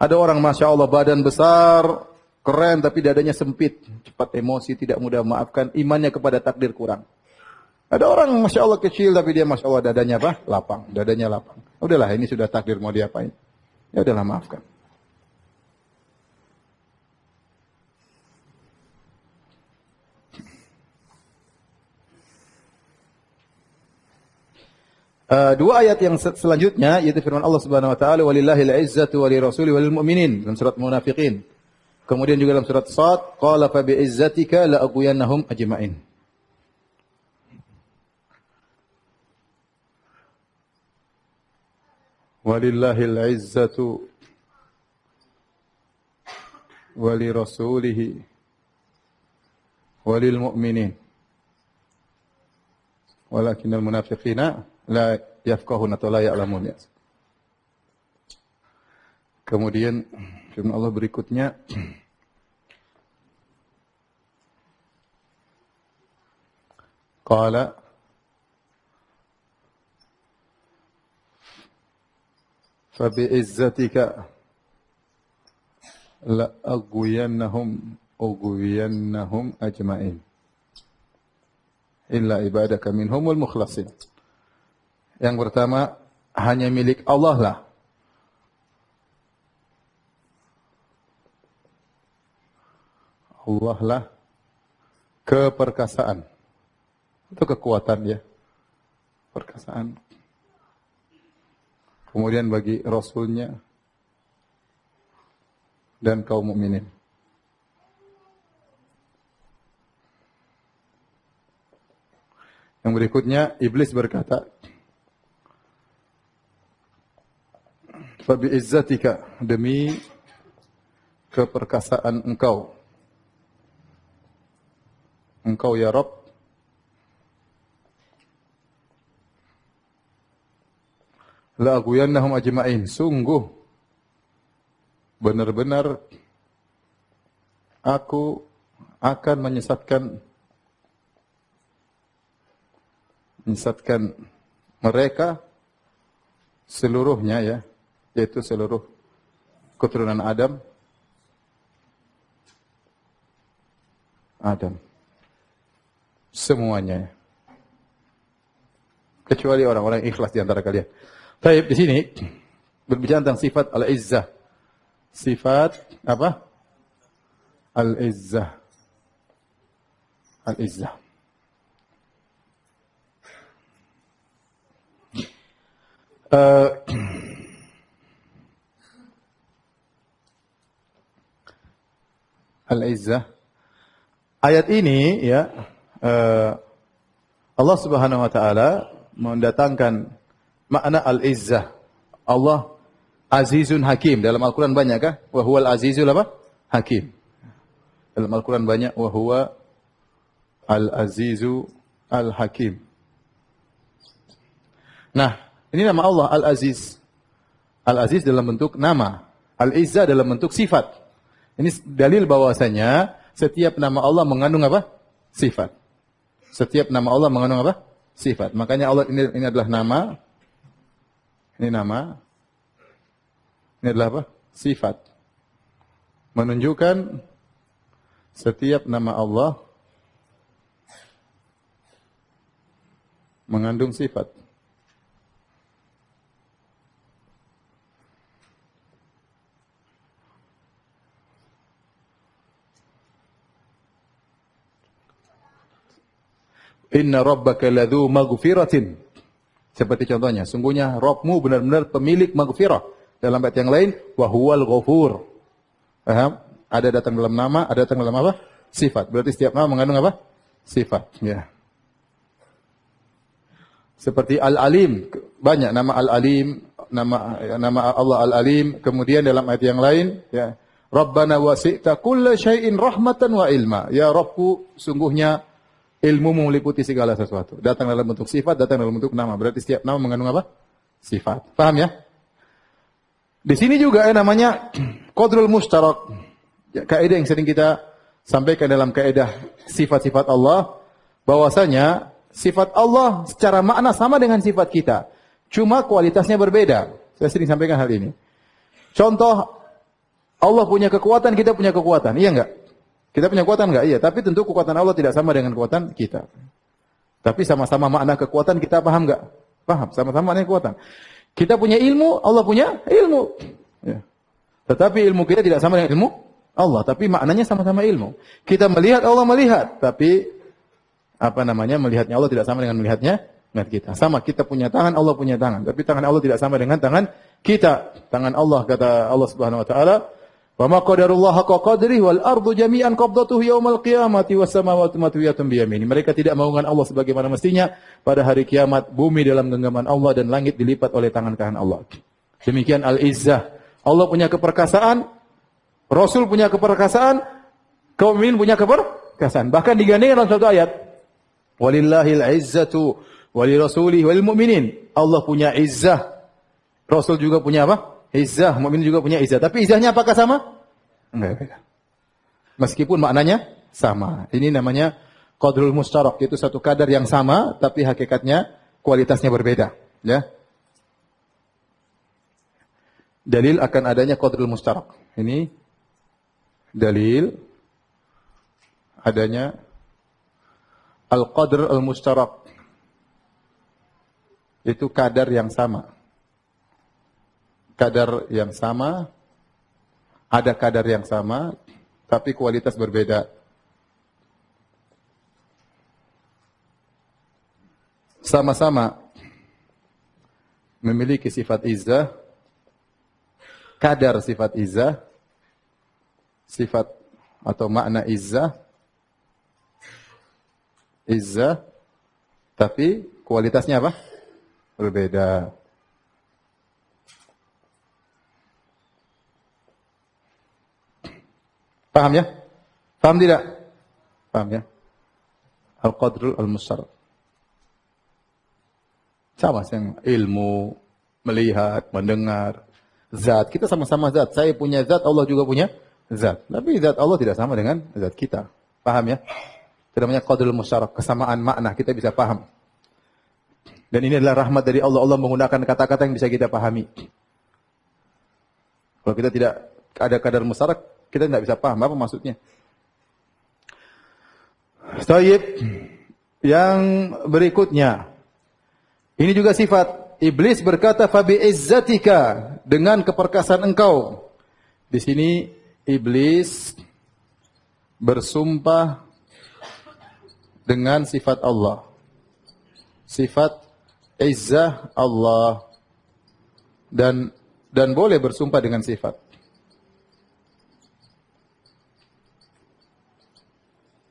Ada orang masya Allah badan besar, Keren tapi dadanya sempit, cepat emosi, tidak mudah maafkan, imannya kepada takdir kurang. Ada orang masya Allah kecil tapi dia masya Allah dadanya apa? Lapang, dadanya lapang. Ya udahlah ini sudah takdir mau diapain? Ya udahlah maafkan. Uh, dua ayat yang selanjutnya yaitu firman Allah Subhanahu wa taala walillahil izzatu wa lirasuli mu'minin dalam surat munafiqin. Kemudian juga dalam surat Sad, qala fa bi izzatika la aghwiyannahum ajma'in. Walillahil izzatu wali rasulihi walil mu'minin. Walakin al munafiqina la yafqahuna wa la ya'lamun. Ya. Kemudian firman Allah berikutnya قال فبعزتك لأغوينهم أغوينهم أجمعين إلا عبادك منهم المخلصين yang pertama hanya milik Allah lah Allah lah keperkasaan Itu kekuatan ya. Perkasaan. Kemudian bagi Rasulnya dan kaum mukminin. Yang berikutnya iblis berkata, "Fabi izzatika demi keperkasaan engkau. Engkau ya Rabb la'aguyannahum ajma'in. Sungguh benar-benar aku akan menyesatkan menyesatkan mereka seluruhnya ya, yaitu seluruh keturunan Adam. Adam. Semuanya. Ya. Kecuali orang-orang ikhlas di antara kalian. Baik, di sini berbicara tentang sifat al-izzah. Sifat apa? Al-izzah. Al-izzah. Uh, [clears throat] Al-Izzah. Ayat ini ya uh, Allah Subhanahu wa taala mendatangkan makna al-izzah. Allah azizun hakim. Dalam Al-Quran banyak kah? Wa Al azizul apa? Hakim. Dalam Al-Quran banyak. Wa al-azizu al-hakim. Nah, ini nama Allah Al-Aziz. Al-Aziz dalam bentuk nama. Al-Izzah dalam bentuk sifat. Ini dalil bahwasanya setiap nama Allah mengandung apa? Sifat. Setiap nama Allah mengandung apa? Sifat. Makanya Allah ini, ini adalah nama, ini nama. Ini adalah apa? Sifat. Menunjukkan setiap nama Allah mengandung sifat. Inna rabbaka ladhu maghfiratin seperti contohnya, sungguhnya Robmu benar-benar pemilik maghfirah. Dalam ayat yang lain, wahuwal ghafur. Paham? Ada datang dalam nama, ada datang dalam apa? Sifat. Berarti setiap nama mengandung apa? Sifat. Ya. Seperti Al-Alim, banyak nama Al-Alim, nama nama Allah Al-Alim, kemudian dalam ayat yang lain, ya, Rabbana wasi'ta kulla syai'in rahmatan wa ilma. Ya Rabbku, sungguhnya Ilmu meliputi segala sesuatu. Datang dalam bentuk sifat, datang dalam bentuk nama. Berarti setiap nama mengandung apa? Sifat. Paham ya? Di sini juga eh, [clears throat] ya namanya Qadrul Mustarak. Ya, yang sering kita sampaikan dalam kaidah sifat-sifat Allah. Bahwasanya sifat Allah secara makna sama dengan sifat kita. Cuma kualitasnya berbeda. Saya sering sampaikan hal ini. Contoh, Allah punya kekuatan, kita punya kekuatan. Iya enggak? Kita punya kekuatan enggak? Iya, tapi tentu kekuatan Allah tidak sama dengan kekuatan kita. Tapi sama-sama makna kekuatan kita paham enggak? Paham, sama-sama makna kekuatan. Kita punya ilmu, Allah punya ilmu. Ya. Tetapi ilmu kita tidak sama dengan ilmu Allah, tapi maknanya sama-sama ilmu. Kita melihat Allah melihat, tapi apa namanya? melihatnya Allah tidak sama dengan melihatnya dengan kita. Sama kita punya tangan, Allah punya tangan, tapi tangan Allah tidak sama dengan tangan kita. Tangan Allah kata Allah Subhanahu wa taala, Wa ma qadarullah kau dari wal ardu jami'an qabdatuhu yaumal qiyamati was samawati matwiyatun bi yamini. Mereka tidak mengungkan Allah sebagaimana mestinya pada hari kiamat bumi dalam genggaman Allah dan langit dilipat oleh tangan kanan Allah. Demikian al-izzah. Allah punya keperkasaan, Rasul punya keperkasaan, kaum min punya keperkasaan. Bahkan digandengkan dalam satu ayat. Walillahil izzatu walirasulihi walil Allah punya izzah. Rasul juga punya apa? Izzah, mukmin juga punya izzah. Tapi izzahnya apakah sama? Enggak beda. Meskipun maknanya sama. Ini namanya qadrul mustarok, itu satu kadar yang sama tapi hakikatnya kualitasnya berbeda, ya. Dalil akan adanya qadrul mustarok. Ini dalil adanya al-qadr al-mustarak. Itu kadar yang sama kadar yang sama, ada kadar yang sama, tapi kualitas berbeda. Sama-sama memiliki sifat izah, kadar sifat izah, sifat atau makna izah, izah, tapi kualitasnya apa? Berbeda. Paham ya? Paham tidak? Paham ya? Al-Qadrul al musar Sama yang ilmu, melihat, mendengar, zat. Kita sama-sama zat. Saya punya zat, Allah juga punya zat. Tapi zat Allah tidak sama dengan zat kita. Paham ya? Itu namanya Qadrul Musar. Kesamaan makna. Kita bisa paham. Dan ini adalah rahmat dari Allah. Allah menggunakan kata-kata yang bisa kita pahami. Kalau kita tidak ada kadar musyarak, kita tidak bisa paham apa maksudnya. Taib yang berikutnya. Ini juga sifat iblis berkata fabi izzatika dengan keperkasaan engkau. Di sini iblis bersumpah dengan sifat Allah. Sifat izzah Allah dan dan boleh bersumpah dengan sifat.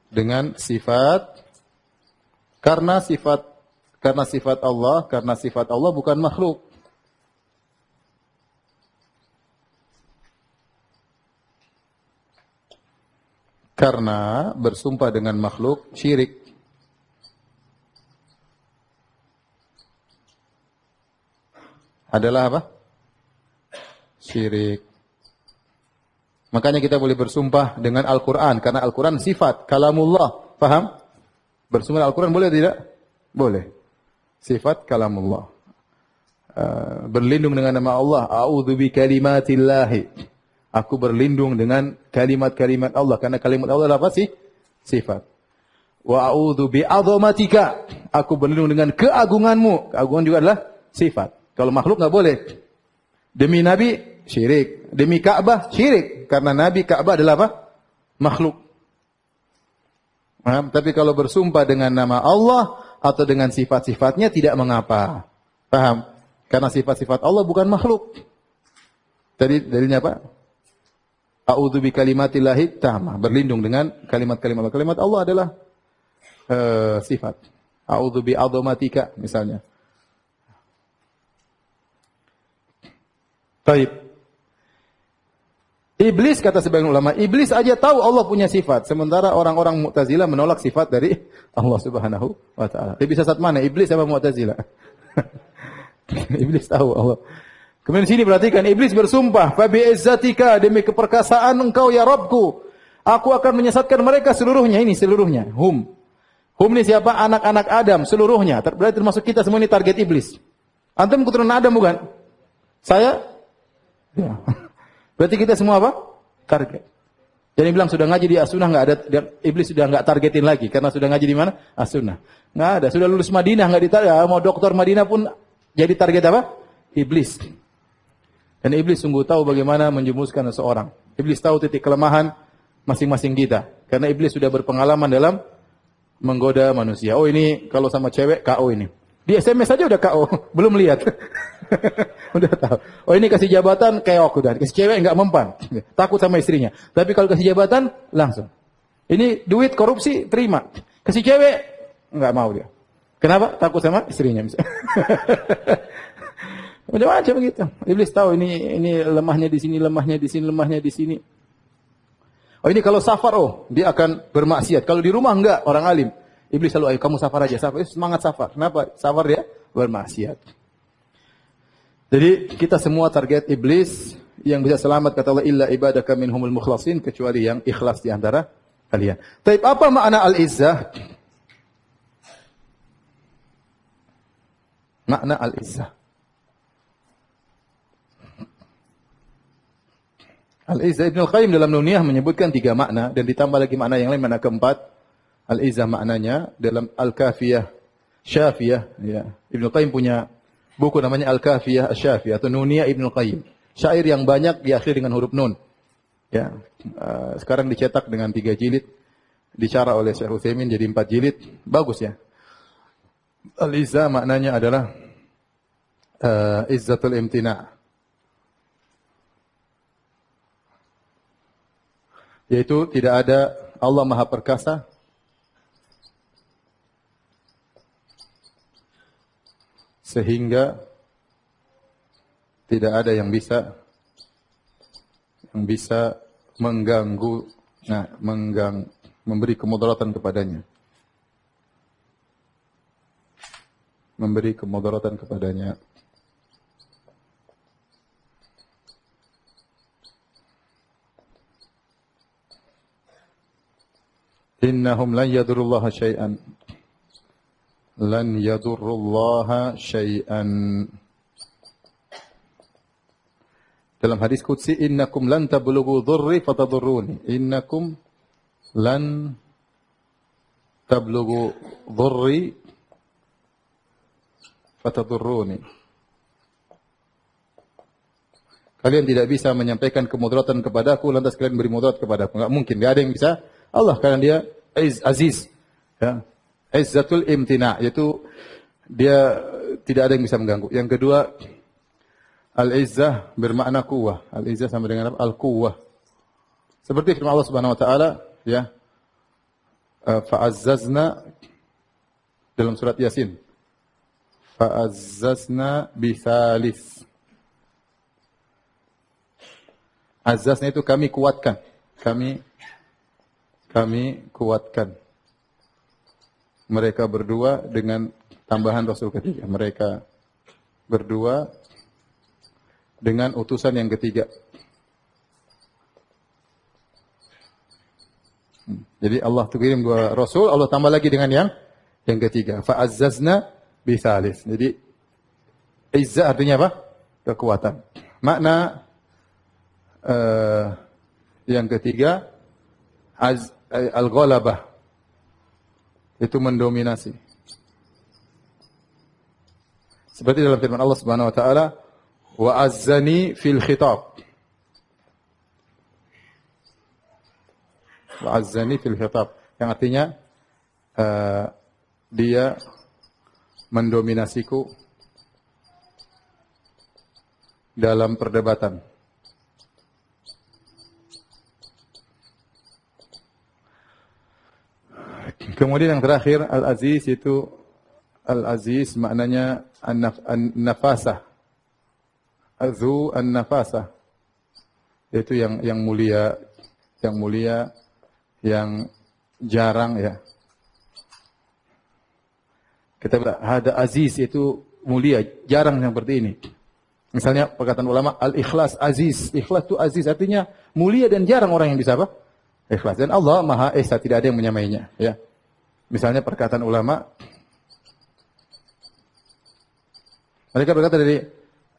dengan sifat karena sifat karena sifat Allah, karena sifat Allah bukan makhluk. Karena bersumpah dengan makhluk syirik. Adalah apa? Syirik. Makanya kita boleh bersumpah dengan Al-Quran. Karena Al-Quran sifat kalamullah. Faham? Bersumpah Al-Quran boleh tidak? Boleh. Sifat kalamullah. Eh, berlindung dengan nama Allah. A'udhu bi kalimatillahi. Aku berlindung dengan kalimat-kalimat Allah. Karena kalimat Allah apa sih? Sifat. Wa a'udhu bi azamatika. Aku berlindung dengan keagunganmu. Keagungan juga adalah sifat. Kalau makhluk tidak boleh. Demi Nabi syirik, demi Ka'bah syirik karena Nabi Ka'bah adalah apa? makhluk. Paham? tapi kalau bersumpah dengan nama Allah atau dengan sifat-sifatnya tidak mengapa. Paham? Karena sifat-sifat Allah bukan makhluk. Tadi dalilnya apa? A'udzu bi kalimatillahi tamah. Berlindung dengan kalimat-kalimat kalimat Allah adalah uh, sifat. A'udzu bi azamatika misalnya. Baik. Iblis kata sebagian ulama, iblis aja tahu Allah punya sifat, sementara orang-orang Mu'tazilah menolak sifat dari Allah Subhanahu wa taala. bisa saat mana, iblis sama Mu'tazilah? [laughs] iblis tahu Allah. Kemudian sini perhatikan iblis bersumpah, "Fa demi keperkasaan engkau ya Rabbku, aku akan menyesatkan mereka seluruhnya ini seluruhnya." Hum. Hum ini siapa? Anak-anak Adam seluruhnya. Berarti termasuk kita semua ini target iblis. Antum keturunan Adam bukan? Saya Ya. Berarti kita semua apa? Target. Jadi bilang sudah ngaji di Asuna nggak ada iblis sudah nggak targetin lagi karena sudah ngaji di mana? Asuna. Nggak ada. Sudah lulus Madinah nggak ditarget. Ya, mau doktor Madinah pun jadi target apa? Iblis. Dan iblis sungguh tahu bagaimana menjemuskan seseorang. Iblis tahu titik kelemahan masing-masing kita. Karena iblis sudah berpengalaman dalam menggoda manusia. Oh ini kalau sama cewek KO ini. Di SMS saja udah KO, [laughs] belum lihat. [laughs] udah tahu. Oh ini kasih jabatan aku, udah. Kasih cewek nggak mempan, [laughs] takut sama istrinya. Tapi kalau kasih jabatan langsung. Ini duit korupsi terima. Kasih cewek nggak mau dia. Kenapa? Takut sama istrinya misalnya. Macam-macam gitu. Iblis tahu ini ini lemahnya di sini, lemahnya di sini, lemahnya di sini. Oh ini kalau safar oh dia akan bermaksiat. Kalau di rumah enggak orang alim. Iblis selalu, ayo kamu safar aja. Safar. Eh, semangat safar. Kenapa? Safar ya bermaksiat. Jadi kita semua target iblis yang bisa selamat kata Allah illa ibadaka minhumul mukhlasin kecuali yang ikhlas di antara kalian. Tapi apa makna al-izzah? Makna al-izzah. Al-Izzah Ibn Al-Qayyim dalam Nuniyah menyebutkan tiga makna dan ditambah lagi makna yang lain, makna keempat Al-Izzah maknanya dalam Al-Kafiyah Syafiyah ya. Ibnu Qayyim punya buku namanya Al-Kafiyah Asy-Syafiyah atau nunia Ibnu Qayyim. Syair yang banyak diakhiri dengan huruf nun. Ya, eh, sekarang dicetak dengan tiga jilid dicara oleh Syekh Utsaimin jadi empat jilid. Bagus ya. Al-Izzah maknanya adalah uh, izzatul imtina'. Yaitu tidak ada Allah Maha Perkasa sehingga tidak ada yang bisa yang bisa mengganggu nah menggang memberi kemudaratan kepadanya memberi kemudaratan kepadanya innahum la yadurullaha syai'an لن يضر الله شيئا Dalam hadis qudsi innakum lan tablughu dhurri fatadurruni innakum lan tablughu dhurri fatadurruni Kalian tidak bisa menyampaikan kemudaratan kepadaku lantas kalian beri mudarat kepadaku. Enggak mungkin, enggak ada yang bisa. Allah karena dia aziz. Ya izzatul imtina yaitu dia tidak ada yang bisa mengganggu. Yang kedua al-izzah bermakna kuwah. Al-izzah sama dengan Al-kuwah. Seperti firman Allah Subhanahu wa taala ya fa'azzazna dalam surat Yasin. Fa'azzazna bisalis. Azazna itu kami kuatkan. Kami kami kuatkan mereka berdua dengan tambahan rasul ketiga. Mereka berdua dengan utusan yang ketiga. Hmm. Jadi Allah kirim dua rasul, Allah tambah lagi dengan yang yang ketiga. Fa'azzazna bi Jadi izza artinya apa? Kekuatan. Makna uh, yang ketiga az, eh, al-ghalabah itu mendominasi. Seperti dalam firman Allah Subhanahu wa taala, "Wa azzani fil khitab." Wa azzani fil khitab, yang artinya uh, dia mendominasiku dalam perdebatan. Kemudian yang terakhir Al-Aziz itu Al-Aziz maknanya An-Nafasah. Azu An-Nafasah. Itu yang yang mulia, yang mulia, yang jarang ya. Kita berada, ada aziz itu mulia, jarang yang seperti ini. Misalnya perkataan ulama al-ikhlas aziz, ikhlas itu aziz artinya mulia dan jarang orang yang bisa apa? Ikhlas dan Allah Maha Esa tidak ada yang menyamainya ya. Misalnya perkataan ulama, mereka berkata dari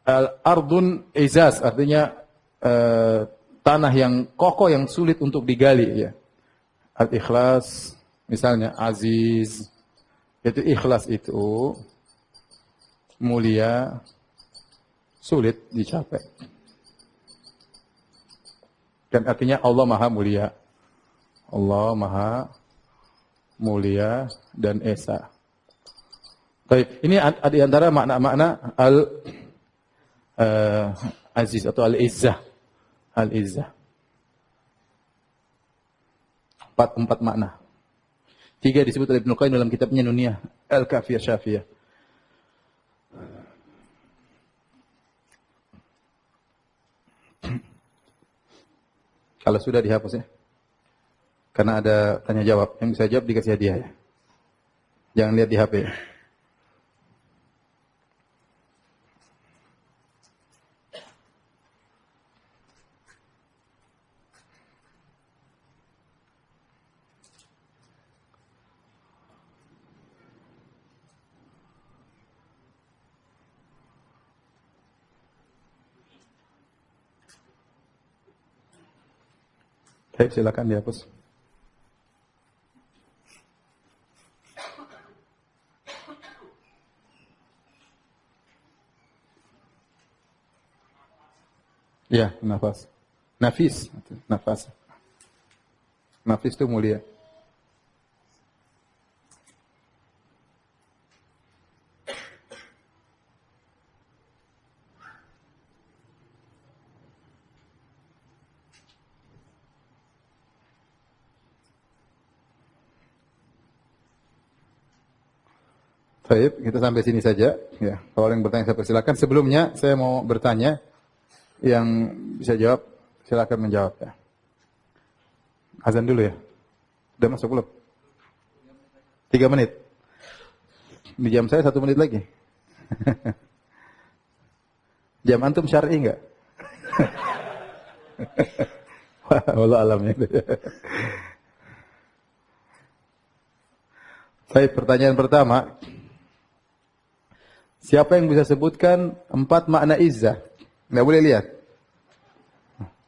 al-ardun izaz, artinya eh, tanah yang kokoh yang sulit untuk digali ya. Al-ikhlas misalnya aziz itu ikhlas itu mulia sulit dicapai. Dan artinya Allah Maha Mulia. Allah Maha mulia, dan esa. Baik, ini di antara makna-makna al uh, aziz atau al izzah. Al izzah. Empat empat makna. Tiga disebut oleh Ibnu Qayyim dalam kitabnya Nuniyah Al-Kafiyah Syafiyah. Kalau sudah dihapus ya. Karena ada tanya jawab. Yang bisa jawab dikasih hadiah ya. Jangan lihat di HP. Baik, silakan dihapus. Ya, nafas. Nafis, nafas. Nafis itu mulia. Baik, kita sampai sini saja. Ya, kalau yang bertanya saya persilakan. Sebelumnya saya mau bertanya, yang bisa jawab, silakan menjawab ya. Azan dulu ya. Sudah masuk belum? Tiga menit. Di jam saya satu menit lagi. [laughs] jam antum syar'i nggak? [laughs] Wah, alam ya. Saya pertanyaan pertama. Siapa yang bisa sebutkan empat makna izah? Nggak boleh lihat.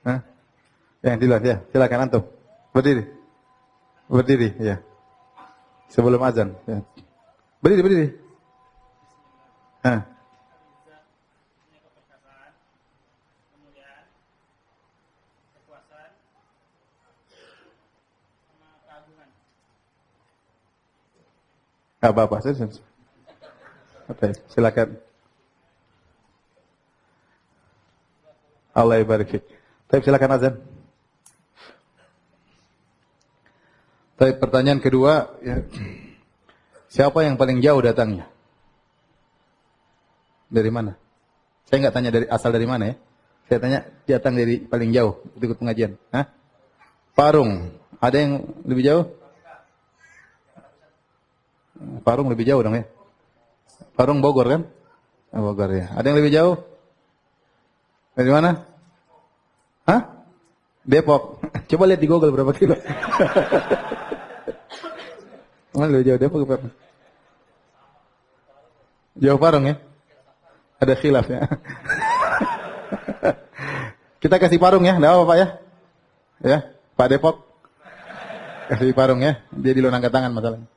Hah? Ya, yang di luar ya, silakan antum. Berdiri. Berdiri, ya. Sebelum azan, ya. Berdiri, berdiri. Hah. Gak apa-apa, silakan. Allah ibarik Tapi Baik, silakan Azan. Tapi pertanyaan kedua, ya. siapa yang paling jauh datangnya? Dari mana? Saya nggak tanya dari asal dari mana ya. Saya tanya datang dari paling jauh ikut pengajian. Hah? Parung. Ada yang lebih jauh? Parung lebih jauh dong ya. Parung Bogor kan? Bogor ya. Ada yang lebih jauh? Dari mana? Hah? Depok. [laughs] Coba lihat di Google berapa kilo. [laughs] Mana lebih jauh Depok berapa? Jauh Parung ya? Ada khilaf ya. [laughs] Kita kasih Parung ya, enggak apa Pak ya? Ya, Pak Depok. Kasih Parung ya. Dia di luar angkat tangan masalahnya.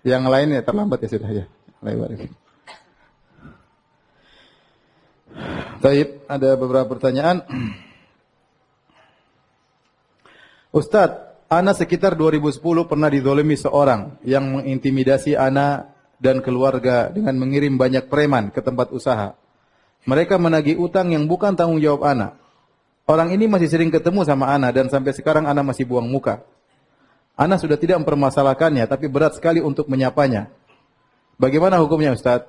Yang lain ya terlambat ya sudah ya. Lewat. Taib, ada beberapa pertanyaan. [clears throat] Ustadz, Ana sekitar 2010 pernah didolimi seorang yang mengintimidasi Ana dan keluarga dengan mengirim banyak preman ke tempat usaha. Mereka menagih utang yang bukan tanggung jawab Ana. Orang ini masih sering ketemu sama Ana dan sampai sekarang Ana masih buang muka. Ana sudah tidak mempermasalahkannya tapi berat sekali untuk menyapanya. Bagaimana hukumnya Ustaz?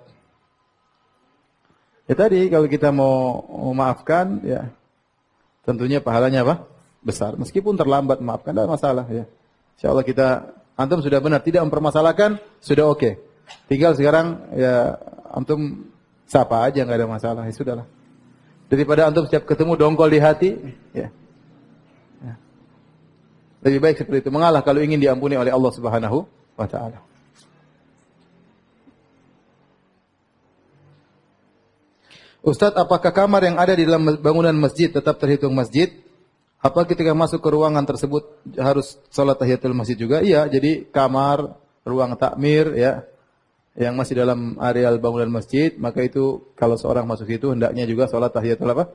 Ya tadi kalau kita mau memaafkan ya tentunya pahalanya apa? Besar. Meskipun terlambat maafkan tidak masalah ya. Insya Allah kita antum sudah benar, tidak mempermasalahkan, sudah oke. Okay. Tinggal sekarang ya antum sapa aja nggak ada masalah, ya sudahlah. Daripada antum setiap ketemu dongkol di hati, ya. ya. Lebih baik seperti itu mengalah kalau ingin diampuni oleh Allah Subhanahu wa taala. Ustadz, apakah kamar yang ada di dalam bangunan masjid tetap terhitung masjid? Apa ketika masuk ke ruangan tersebut harus sholat tahiyatul masjid juga? Iya, jadi kamar, ruang takmir, ya, yang masih dalam areal bangunan masjid, maka itu kalau seorang masuk itu hendaknya juga sholat tahiyatul apa?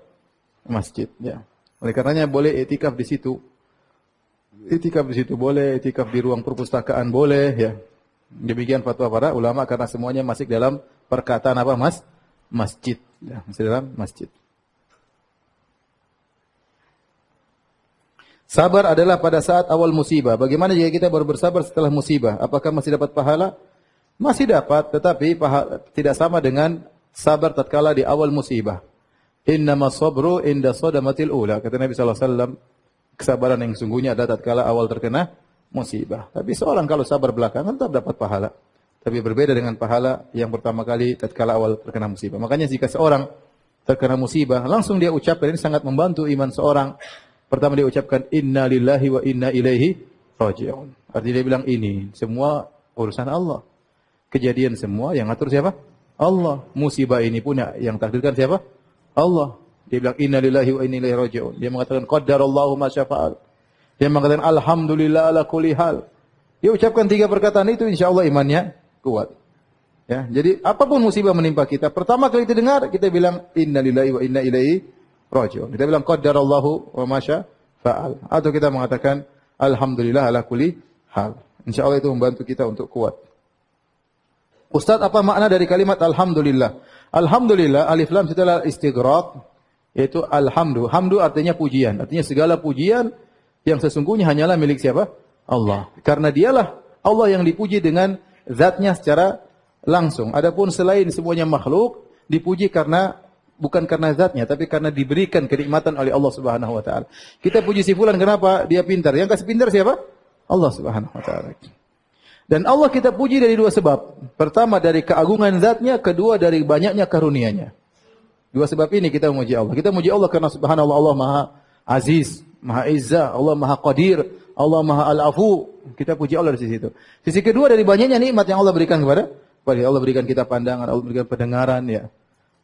Masjid, ya. Oleh karenanya boleh etikaf di situ. Etikaf di situ boleh, etikaf di ruang perpustakaan boleh, ya. Demikian fatwa para ulama karena semuanya masih dalam perkataan apa mas? Masjid. Ya, masih dalam masjid. Sabar adalah pada saat awal musibah. Bagaimana jika kita baru bersabar setelah musibah? Apakah masih dapat pahala? Masih dapat, tetapi pahala, tidak sama dengan sabar tatkala di awal musibah. Innama sabru inda sodamatil ula. Kata Nabi SAW, kesabaran yang sungguhnya ada tatkala awal terkena musibah. Tapi seorang kalau sabar belakangan tetap dapat pahala tapi berbeda dengan pahala yang pertama kali tatkala awal terkena musibah. Makanya jika seorang terkena musibah, langsung dia ucapkan ini sangat membantu iman seorang. Pertama dia ucapkan inna lillahi wa inna ilaihi raji'un. Artinya dia bilang ini semua urusan Allah. Kejadian semua yang ngatur siapa? Allah. Musibah ini punya yang takdirkan siapa? Allah. Dia bilang inna lillahi wa inna ilaihi raji'un. Dia mengatakan qaddarallahu ma syafa'al. Dia mengatakan alhamdulillah ala kulli hal. Dia ucapkan tiga perkataan itu insya Allah imannya kuat. Ya, jadi apapun musibah menimpa kita, pertama kali kita dengar kita bilang inna lillahi wa inna ilaihi rajiun. Kita bilang qaddarallahu wa masya fa'al. Atau kita mengatakan alhamdulillah ala kulli hal. Insyaallah itu membantu kita untuk kuat. Ustaz, apa makna dari kalimat alhamdulillah? Alhamdulillah alif lam setelah istighraq yaitu alhamdu. Hamdu artinya pujian. Artinya segala pujian yang sesungguhnya hanyalah milik siapa? Allah. Karena dialah Allah yang dipuji dengan zatnya secara langsung. Adapun selain semuanya makhluk dipuji karena bukan karena zatnya tapi karena diberikan kenikmatan oleh Allah Subhanahu wa taala. Kita puji si fulan kenapa? Dia pintar. Yang kasih pintar siapa? Allah Subhanahu wa taala. Dan Allah kita puji dari dua sebab. Pertama dari keagungan zatnya, kedua dari banyaknya karuniaNya. Dua sebab ini kita memuji Allah. Kita memuji Allah karena subhanallah Allah Maha Aziz, Maha Izza, Allah Maha Qadir, Allah Maha Al-Afu, kita puji Allah dari sisi itu. Sisi kedua dari banyaknya nikmat yang Allah berikan kepada kepada Allah berikan kita pandangan, Allah berikan pendengaran ya.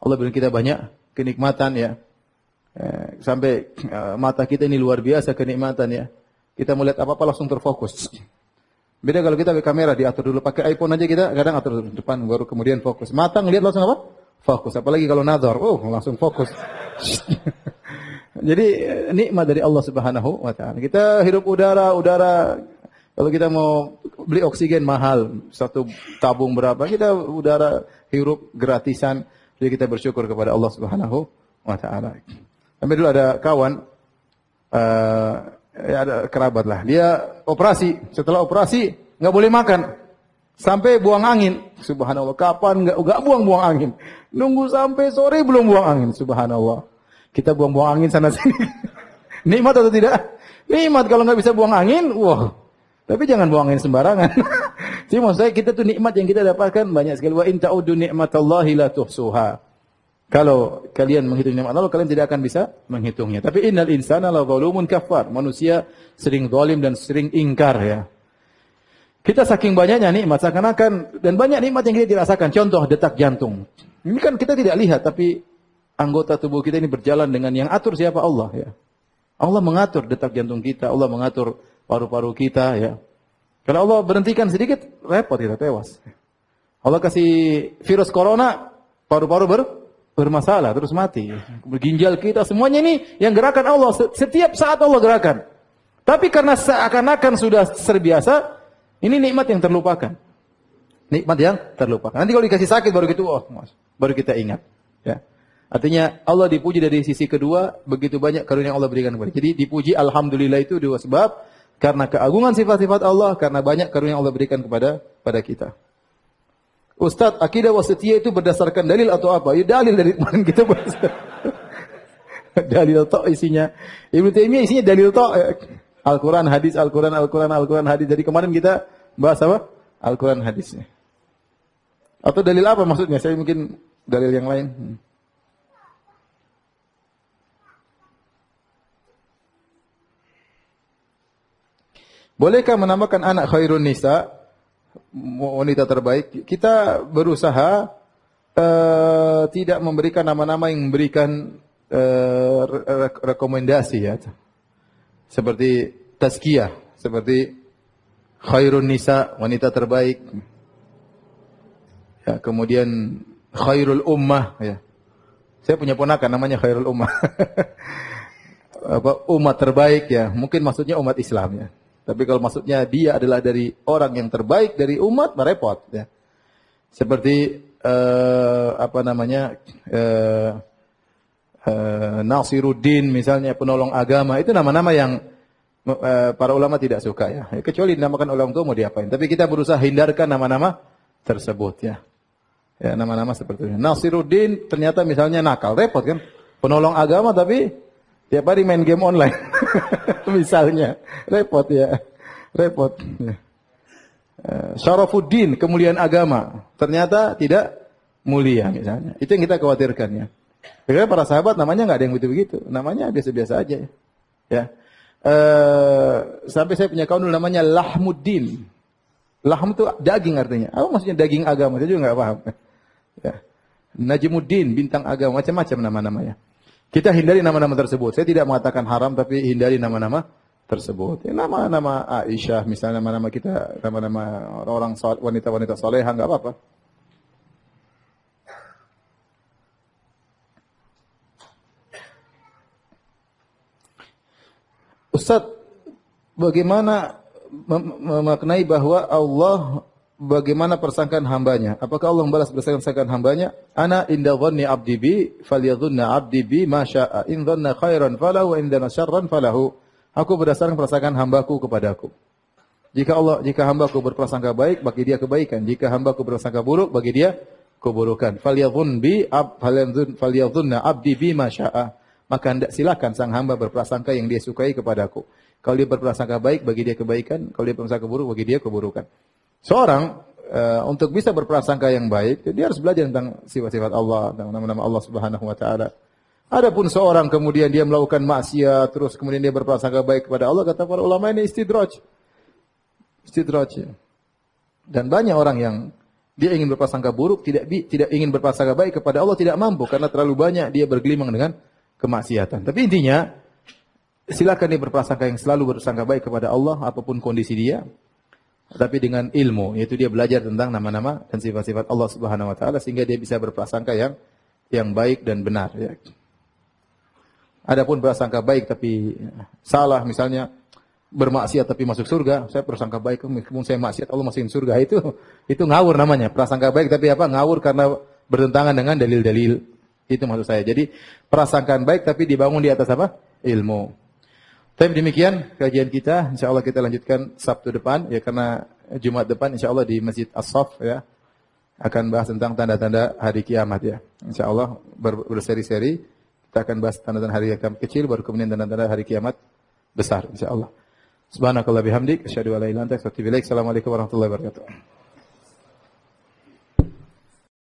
Allah berikan kita banyak kenikmatan ya. Eh, sampai eh, mata kita ini luar biasa kenikmatan ya. Kita melihat apa-apa langsung terfokus. Beda kalau kita pakai kamera diatur dulu pakai iPhone aja kita kadang atur dulu depan baru kemudian fokus. Mata ngelihat langsung apa? Fokus. Apalagi kalau nazar, oh langsung fokus. [laughs] Jadi eh, nikmat dari Allah Subhanahu wa taala. Kita hirup udara, udara kalau kita mau beli oksigen mahal, satu tabung berapa, kita udara hirup gratisan. Jadi kita bersyukur kepada Allah Subhanahu wa taala. Sampai dulu ada kawan uh, ya ada kerabat lah. Dia operasi, setelah operasi nggak boleh makan. Sampai buang angin. Subhanallah, kapan nggak nggak buang-buang angin? Nunggu sampai sore belum buang angin, subhanallah. Kita buang-buang angin sana sini. [laughs] Nikmat atau tidak? Nikmat kalau nggak bisa buang angin, wah, tapi jangan buangin sembarangan. Jadi [laughs] maksud saya kita tuh nikmat yang kita dapatkan banyak sekali. Wa in nikmat ni'matallahi la tuhsuha. Kalau kalian menghitung nikmat Allah, kalian tidak akan bisa menghitungnya. Tapi innal insana la zalumun kafar. Manusia sering zalim dan sering ingkar ya. Kita saking banyaknya nikmat seakan-akan dan banyak nikmat yang kita dirasakan. Contoh detak jantung. Ini kan kita tidak lihat tapi anggota tubuh kita ini berjalan dengan yang atur siapa Allah ya. Allah mengatur detak jantung kita, Allah mengatur paru-paru kita ya. Kalau Allah berhentikan sedikit, repot kita tewas. Allah kasih virus corona, paru-paru ber, bermasalah, terus mati. Ginjal kita, semuanya ini yang gerakan Allah. Setiap saat Allah gerakan. Tapi karena seakan-akan sudah terbiasa, ini nikmat yang terlupakan. Nikmat yang terlupakan. Nanti kalau dikasih sakit baru gitu, oh, baru kita ingat. Ya. Artinya Allah dipuji dari sisi kedua, begitu banyak karunia Allah berikan kepada. Jadi dipuji alhamdulillah itu dua sebab. Karena keagungan sifat-sifat Allah, karena banyak karunia Allah berikan kepada pada kita. Ustadz, akidah wasitiyah itu berdasarkan dalil atau apa? Ya dalil dari kemarin [laughs] kita bahas. dalil tok isinya. Ibnu Taimiyah isinya dalil tok. Al-Qur'an hadis, Al-Qur'an Al-Qur'an Al-Qur'an hadis. Jadi kemarin kita bahas apa? Al-Qur'an hadisnya. Atau dalil apa maksudnya? Saya mungkin dalil yang lain. Hmm. Bolehkah menamakan anak khairun nisa? Wanita terbaik. Kita berusaha uh, tidak memberikan nama-nama yang memberikan uh, re rekomendasi ya. Seperti tazkiyah, seperti khairun nisa, wanita terbaik. Ya, kemudian khairul ummah ya. Saya punya ponakan namanya khairul ummah. [laughs] apa umat terbaik ya. Mungkin maksudnya umat Islam ya. Tapi kalau maksudnya dia adalah dari orang yang terbaik dari umat, merepot. Ya. Seperti uh, apa namanya uh, uh, Nasiruddin misalnya penolong agama itu nama-nama yang uh, para ulama tidak suka ya. ya kecuali dinamakan ulama tua mau diapain. Tapi kita berusaha hindarkan nama-nama tersebut ya. Ya nama-nama seperti itu. Nasiruddin ternyata misalnya nakal, repot kan? Penolong agama tapi Tiap hari main game online. [laughs] Misalnya. Repot ya. Repot. Ya. Eh, Syarafuddin, kemuliaan agama. Ternyata tidak mulia misalnya. Itu yang kita khawatirkan ya. Karena para sahabat namanya nggak ada yang begitu-begitu. Namanya biasa-biasa aja ya. ya. Eh, sampai saya punya kawan namanya Lahmuddin. Lahm itu daging artinya. Apa maksudnya daging agama? Saya juga nggak paham. Ya. Najimuddin, bintang agama, macam-macam nama-namanya. Kita hindari nama-nama tersebut. Saya tidak mengatakan haram tapi hindari nama-nama tersebut. nama ya, nama-nama Aisyah, misalnya nama-nama kita, nama-nama orang-orang wanita-wanita soleha, nggak apa-apa. Ustaz, bagaimana memaknai bahwa Allah bagaimana persangkaan hambanya. Apakah Allah membalas persangkaan hambanya? Ana inda dhanni abdi bi falyadhunna abdi bi ma syaa. In dhanna khairan falahu wa in dhanna syarran falahu. Aku berdasarkan persangkaan hambaku kepadaku. Jika Allah jika hambaku berprasangka baik bagi dia kebaikan, jika hambaku berprasangka buruk bagi dia keburukan. Falyadhun bi ab falyadhunna abdi bi ma syaa. Maka hendak silakan sang hamba berprasangka yang dia sukai kepadaku. Kalau dia berprasangka baik bagi dia kebaikan, kalau dia berprasangka buruk bagi dia keburukan seorang uh, untuk bisa berprasangka yang baik, dia harus belajar tentang sifat-sifat Allah, tentang nama-nama Allah Subhanahu wa taala. Adapun seorang kemudian dia melakukan maksiat, terus kemudian dia berprasangka baik kepada Allah, kata para ulama ini istidraj. Istidraj. Dan banyak orang yang dia ingin berprasangka buruk, tidak tidak ingin berprasangka baik kepada Allah tidak mampu karena terlalu banyak dia bergelimang dengan kemaksiatan. Tapi intinya silakan dia berprasangka yang selalu bersangka baik kepada Allah apapun kondisi dia tapi dengan ilmu, yaitu dia belajar tentang nama-nama dan sifat-sifat Allah Subhanahu wa taala sehingga dia bisa berprasangka yang yang baik dan benar ya. Adapun prasangka baik tapi salah misalnya bermaksiat tapi masuk surga, saya prasangka baik meskipun saya maksiat Allah masukin surga itu itu ngawur namanya. Prasangka baik tapi apa? Ngawur karena bertentangan dengan dalil-dalil. Itu maksud saya. Jadi prasangka baik tapi dibangun di atas apa? Ilmu. Tapi demikian kajian kita, insya Allah kita lanjutkan Sabtu depan, ya karena Jumat depan insya Allah di Masjid As-Saf ya, akan bahas tentang tanda-tanda hari kiamat ya. Insya Allah ber berseri-seri, kita akan bahas tanda-tanda hari kiamat kecil, baru kemudian tanda-tanda hari kiamat besar insya Allah. Subhanakallah bihamdik, asyhadu an lantai, Assalamualaikum warahmatullahi wabarakatuh.